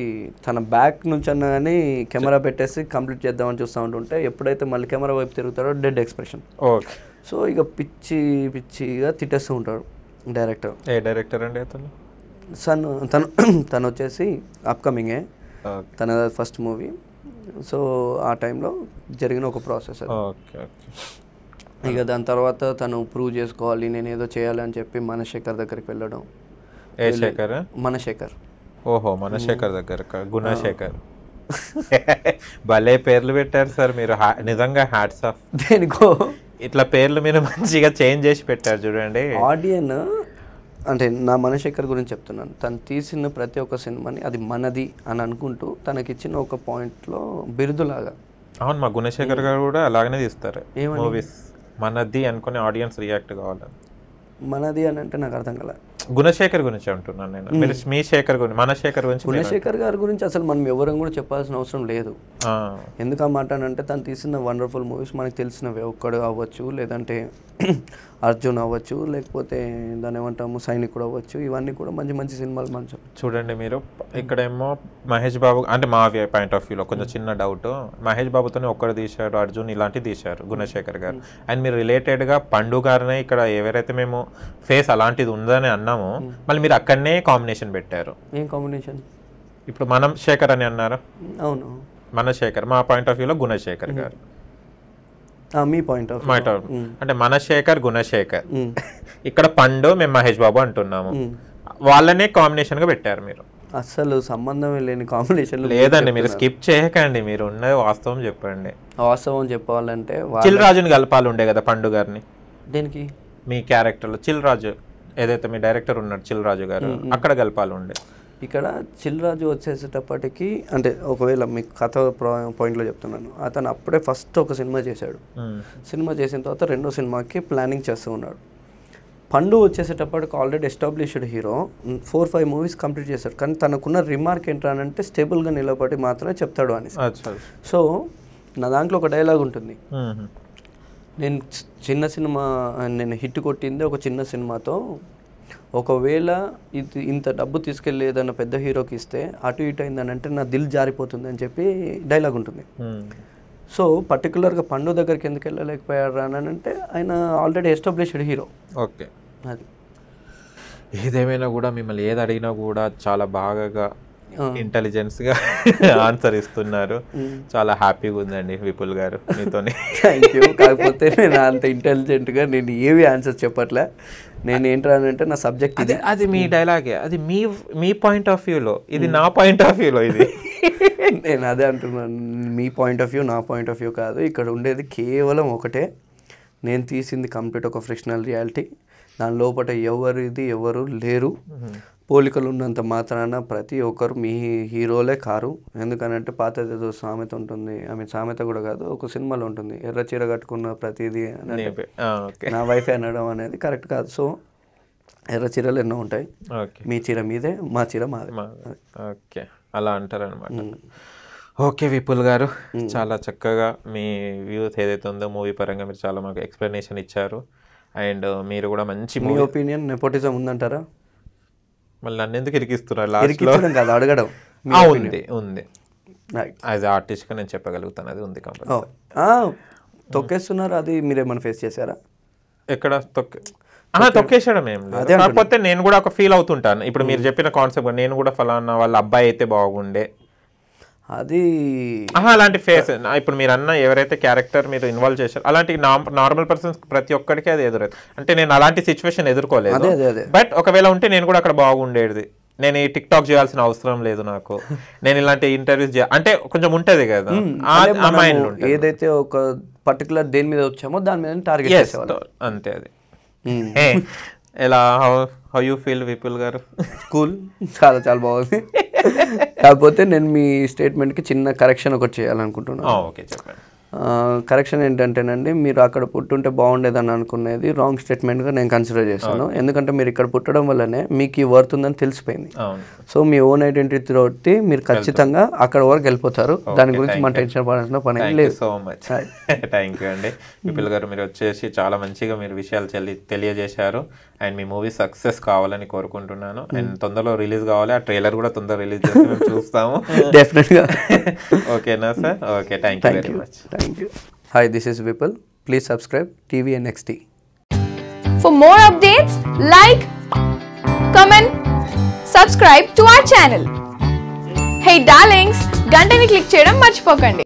తన బ్యాక్ నుంచి అన్నా కానీ కెమెరా పెట్టేసి కంప్లీట్ చేద్దామని చూస్తూ ఉంటుంటే ఎప్పుడైతే మళ్ళీ కెమెరా వైపు తిరుగుతాడో డెడ్ ఎక్స్ప్రెషన్ ఓకే సో ఇక పిచ్చి పిచ్చిగా తిట్టేస్తూ ఉంటాడు డైరెక్టర్ ఏ డైరెక్టర్ అండి అతను సన్ తను తను వచ్చేసి అప్కమింగే తన ఫస్ట్ మూవీ సో ఆ టైంలో జరిగిన ఒక ప్రాసెస్ ఓకే ఇక దాని తర్వాత తను ప్రూవ్ చేసుకోవాలి నేను ఏదో చేయాలని చెప్పి మనశేఖర్ దగ్గరికి వెళ్ళడం శేఖర్ మనశేఖర్ ఓహో మనశేఖర్ దగ్గర గుణశేఖర్ భలే పేర్లు పెట్టారు సార్ మీరు నిజంగా హ్యాట్స్ ఆఫ్ దేనికో ఇట్లా పేర్లు మీరు మంచిగా చేంజ్ చేసి పెట్టారు చూడండి ఆడియన్ అంటే నా మనశేఖర్ గురించి చెప్తున్నాను తను తీసిన ప్రతి ఒక్క సినిమాని అది మనది అని అనుకుంటూ తనకిచ్చిన ఒక పాయింట్లో బిరుదులాగా అవును మా గుణశేఖర్ గారు కూడా అలాగనే తీస్తారు మూవీస్ మనది అనుకునే ఆడియన్స్ రియాక్ట్ కావాలి మనది అని అంటే నాకు అర్థం కదా గుణశేఖర్ గురించి అంటున్నాను నేను మీ శేఖర్ గురించి మన శేఖర్ గురించి గుణశేఖర్ గారి గురించి అసలు మనం ఎవరం కూడా చెప్పాల్సిన అవసరం లేదు ఎందుకు ఆ మాట అంటే తను తీసిన వండర్ఫుల్ మూవీస్ మనకు తెలిసినవి ఒక్కడు అవ్వచ్చు లేదంటే అర్జున్ అవ్వచ్చు లేకపోతే దాని ఏమంటాము సైనికుడు అవ్వచ్చు ఇవన్నీ కూడా మంచి మంచి సినిమాలు మంచి చూడండి మీరు ఇక్కడేమో మహేష్ బాబు అంటే మా పాయింట్ ఆఫ్ వ్యూలో కొంచెం చిన్న డౌట్ మహేష్ బాబుతోనే ఒక్కడు తీశారు అర్జున్ ఇలాంటివి తీశారు గుణశేఖర్ గారు hmm. అండ్ మీరు రిలేటెడ్గా పండు గారినే ఇక్కడ ఎవరైతే మేము ఫేస్ అలాంటిది ఉందని అన్నామో hmm. మళ్ళీ మీరు అక్కడనే కాంబినేషన్ పెట్టారు ఏం కాంబినేషన్ ఇప్పుడు మనం శేఖర్ అని అన్నారు అవును మన శేఖర్ మా పాయింట్ ఆఫ్ వ్యూలో గుణశేఖర్ hmm. గారు మీ పాయింట్ ఆఫ్ మాట అంటే మనశేఖర్ గుణశేఖర్ mm. ఇక్కడ పండు మేము మహేష్ బాబు అంటున్నాము mm. వాళ్ళనే కాంబినేషన్ గా పెట్టారు మీరు అసలు సంబంధం లేని కాంబినేషన్ లేదండి మీరు స్కిప్ చేయకండి మీరు ఉన్నది వాస్తవం చెప్పండి వాస్తవం చెప్పాలంటే చిల్రాజుని కలపాలి ఉండే కదా పండు గారిని దీనికి మీ క్యారెక్టర్లో చిల్రాజు ఏదైతే మీ డైరెక్టర్ చిల్ చిల్రాజు గారు mm, అక్కడ కలపాలి ఉండే ఇక్కడ చిల్లరాజు వచ్చేసేటప్పటికి అంటే ఒకవేళ మీకు కథ పాయింట్లో చెప్తున్నాను అతను అప్పుడే ఫస్ట్ ఒక సినిమా చేశాడు సినిమా చేసిన తర్వాత రెండో సినిమాకి ప్లానింగ్ చేస్తూ ఉన్నాడు పండు వచ్చేసేటప్పటికి already established hero four five movies complete చేశాడు కానీ తనకున్న రిమార్క్ ఏంటంటే స్టేబుల్గా నిలబడి మాత్రమే చెప్తాడు అని సో నా దాంట్లో ఒక డైలాగ్ ఉంటుంది నేను చిన్న సినిమా నేను హిట్ కొట్టింది ఒక చిన్న సినిమాతో ఒకవేళ ఇది ఇంత డబ్బు తీసుకెళ్ళి ఏదైనా పెద్ద హీరోకి ఇస్తే అటు ఇటు అయిందని అంటే నా దిల్ జారిపోతుంది అని చెప్పి డైలాగ్ ఉంటుంది hmm. సో పర్టికులర్గా పండు దగ్గరికి ఎందుకు వెళ్ళలేకపోయారు అని అంటే ఆయన ఆల్రెడీ ఎస్టాబ్లిష్డ్ హీరో ఓకే అది ఏదేమైనా కూడా మిమ్మల్ని ఏది అడిగినా కూడా చాలా బాగా ఇంటెలిజెన్స్గా ఆన్సర్ ఇస్తున్నారు hmm. చాలా హ్యాపీగా ఉందండి విపుల్ గారు మీతో కాకపోతే నేను అంత ఇంటెలిజెంట్గా నేను ఏవి ఆన్సర్ చెప్పట్లే నేను ఏంటంటే నా సబ్జెక్ట్ ఇది అది మీ డైలాగే అది మీ మీ పాయింట్ ఆఫ్ వ్యూలో ఇది నా పాయింట్ ఆఫ్ వ్యూలో ఇది నేను అదే అంటున్నాను మీ పాయింట్ ఆఫ్ వ్యూ నా పాయింట్ ఆఫ్ వ్యూ కాదు ఇక్కడ ఉండేది కేవలం ఒకటే నేను తీసింది కంప్లీట్ ఒక ఫ్రిక్షనల్ రియాలిటీ దాని లోపల ఎవరు ఇది ఎవరు లేరు పోలికలు ఉన్నంత మాత్రాన ప్రతి ఒక్కరు మీ హీరోలే కారు ఎందుకనంటే పాత ఏదో సామెత ఉంటుంది ఆమె సామెత కూడా కాదు ఒక సినిమాలో ఉంటుంది ఎర్ర చీర కట్టుకున్న ప్రతిదీ నా వైఫ్ అనడం అనేది కరెక్ట్ కాదు సో ఎర్ర చీరలు ఎన్నో ఉంటాయి మీ చీర మీదే మా చీర మాదే ఓకే అలా అంటారు అనమాట ఓకే విపుల్ గారు చాలా చక్కగా మీ వ్యూస్ ఏదైతే ఉందో మూవీ పరంగా మీరు చాలా మాకు ఎక్స్ప్లెనేషన్ ఇచ్చారు అండ్ మీరు కూడా మంచి మీ ఒపీనియన్ నెపోటిజం ఉందంటారా మళ్ళీ నన్ను ఎందుకు ఇరికిస్తున్నారు కాదు అడగడం ఉంది ఉంది యాజ్ ఆర్టిస్ట్ ఆర్టిస్ట్గా నేను చెప్పగలుగుతాను అది ఉంది oh. తొక్కేస్తున్నారు అది మీరేమైనా ఫేస్ చేశారా ఎక్కడ తొక్కే అలా తొక్కేసడం ఏం లేదు కాకపోతే నేను కూడా ఒక ఫీల్ అవుతుంటాను ఇప్పుడు మీరు hmm. చెప్పిన కాన్సెప్ట్ నేను కూడా ఫలానా వాళ్ళ అబ్బాయి అయితే బాగుండే అది అలాంటి ఫేస్ ఇప్పుడు మీరు అన్న ఎవరైతే క్యారెక్టర్ మీరు ఇన్వాల్వ్ చేశారు అలాంటి నార్మల్ పర్సన్స్ ప్రతి ఒక్కరికి అది ఎదురదు అంటే నేను అలాంటి సిచ్యువేషన్ ఎదుర్కోలేదు బట్ ఒకవేళ ఉంటే నేను కూడా అక్కడ బాగుండేది నేను ఈ టిక్ టాక్ చేయాల్సిన అవసరం లేదు నాకు నేను ఇలాంటి ఇంటర్వ్యూస్ అంటే కొంచెం ఉంటది కదా ఏదైతే ఒక పర్టికులర్ దేని మీద వచ్చామో దాని మీద టార్గెట్ అంతే అది ఎలా how how you feel Vipul garu school చాలా చాలా బాగుంది కాకపోతే నేను మీ స్టేట్మెంట్కి చిన్న కరెక్షన్ ఒకటి చేయాలనుకుంటున్నాను ఓకే చెప్పండి కరెక్షన్ ఏంటంటేనండి మీరు అక్కడ పుట్టుంటే బాగుండేదని అనుకునేది రాంగ్ స్టేట్మెంట్గా నేను కన్సిడర్ చేశాను ఎందుకంటే మీరు ఇక్కడ పుట్టడం వల్లనే మీకు ఈ వర్త్ ఉందని తెలిసిపోయింది సో మీ ఓన్ ఐడెంటిటీ తోటి మీరు ఖచ్చితంగా అక్కడ వరకు వెళ్ళిపోతారు దాని గురించి మన టెన్షన్ పడాల్సిన పని లేదు సో మచ్ థ్యాంక్ యూ అండి విపుల్ గారు మీరు వచ్చేసి చాలా మంచిగా మీరు విషయాలు తెలియజేశారు అండ్ మీ మూవీ సక్సెస్ కావాలని కోరుకుంటున్నాను hmm. అండ్ తొందరలో రిలీజ్ కావాలి ఆ ట్రైలర్ కూడా తొందరగా రిలీజ్ చేసి మేము చూస్తాము డెఫినెట్గా ఓకేనా sir okay thank you very much thank you hi this is Vipul please subscribe TV and next for more updates like comment subscribe to our channel hey darlings గంటని క్లిక్ చేయడం మర్చిపోకండి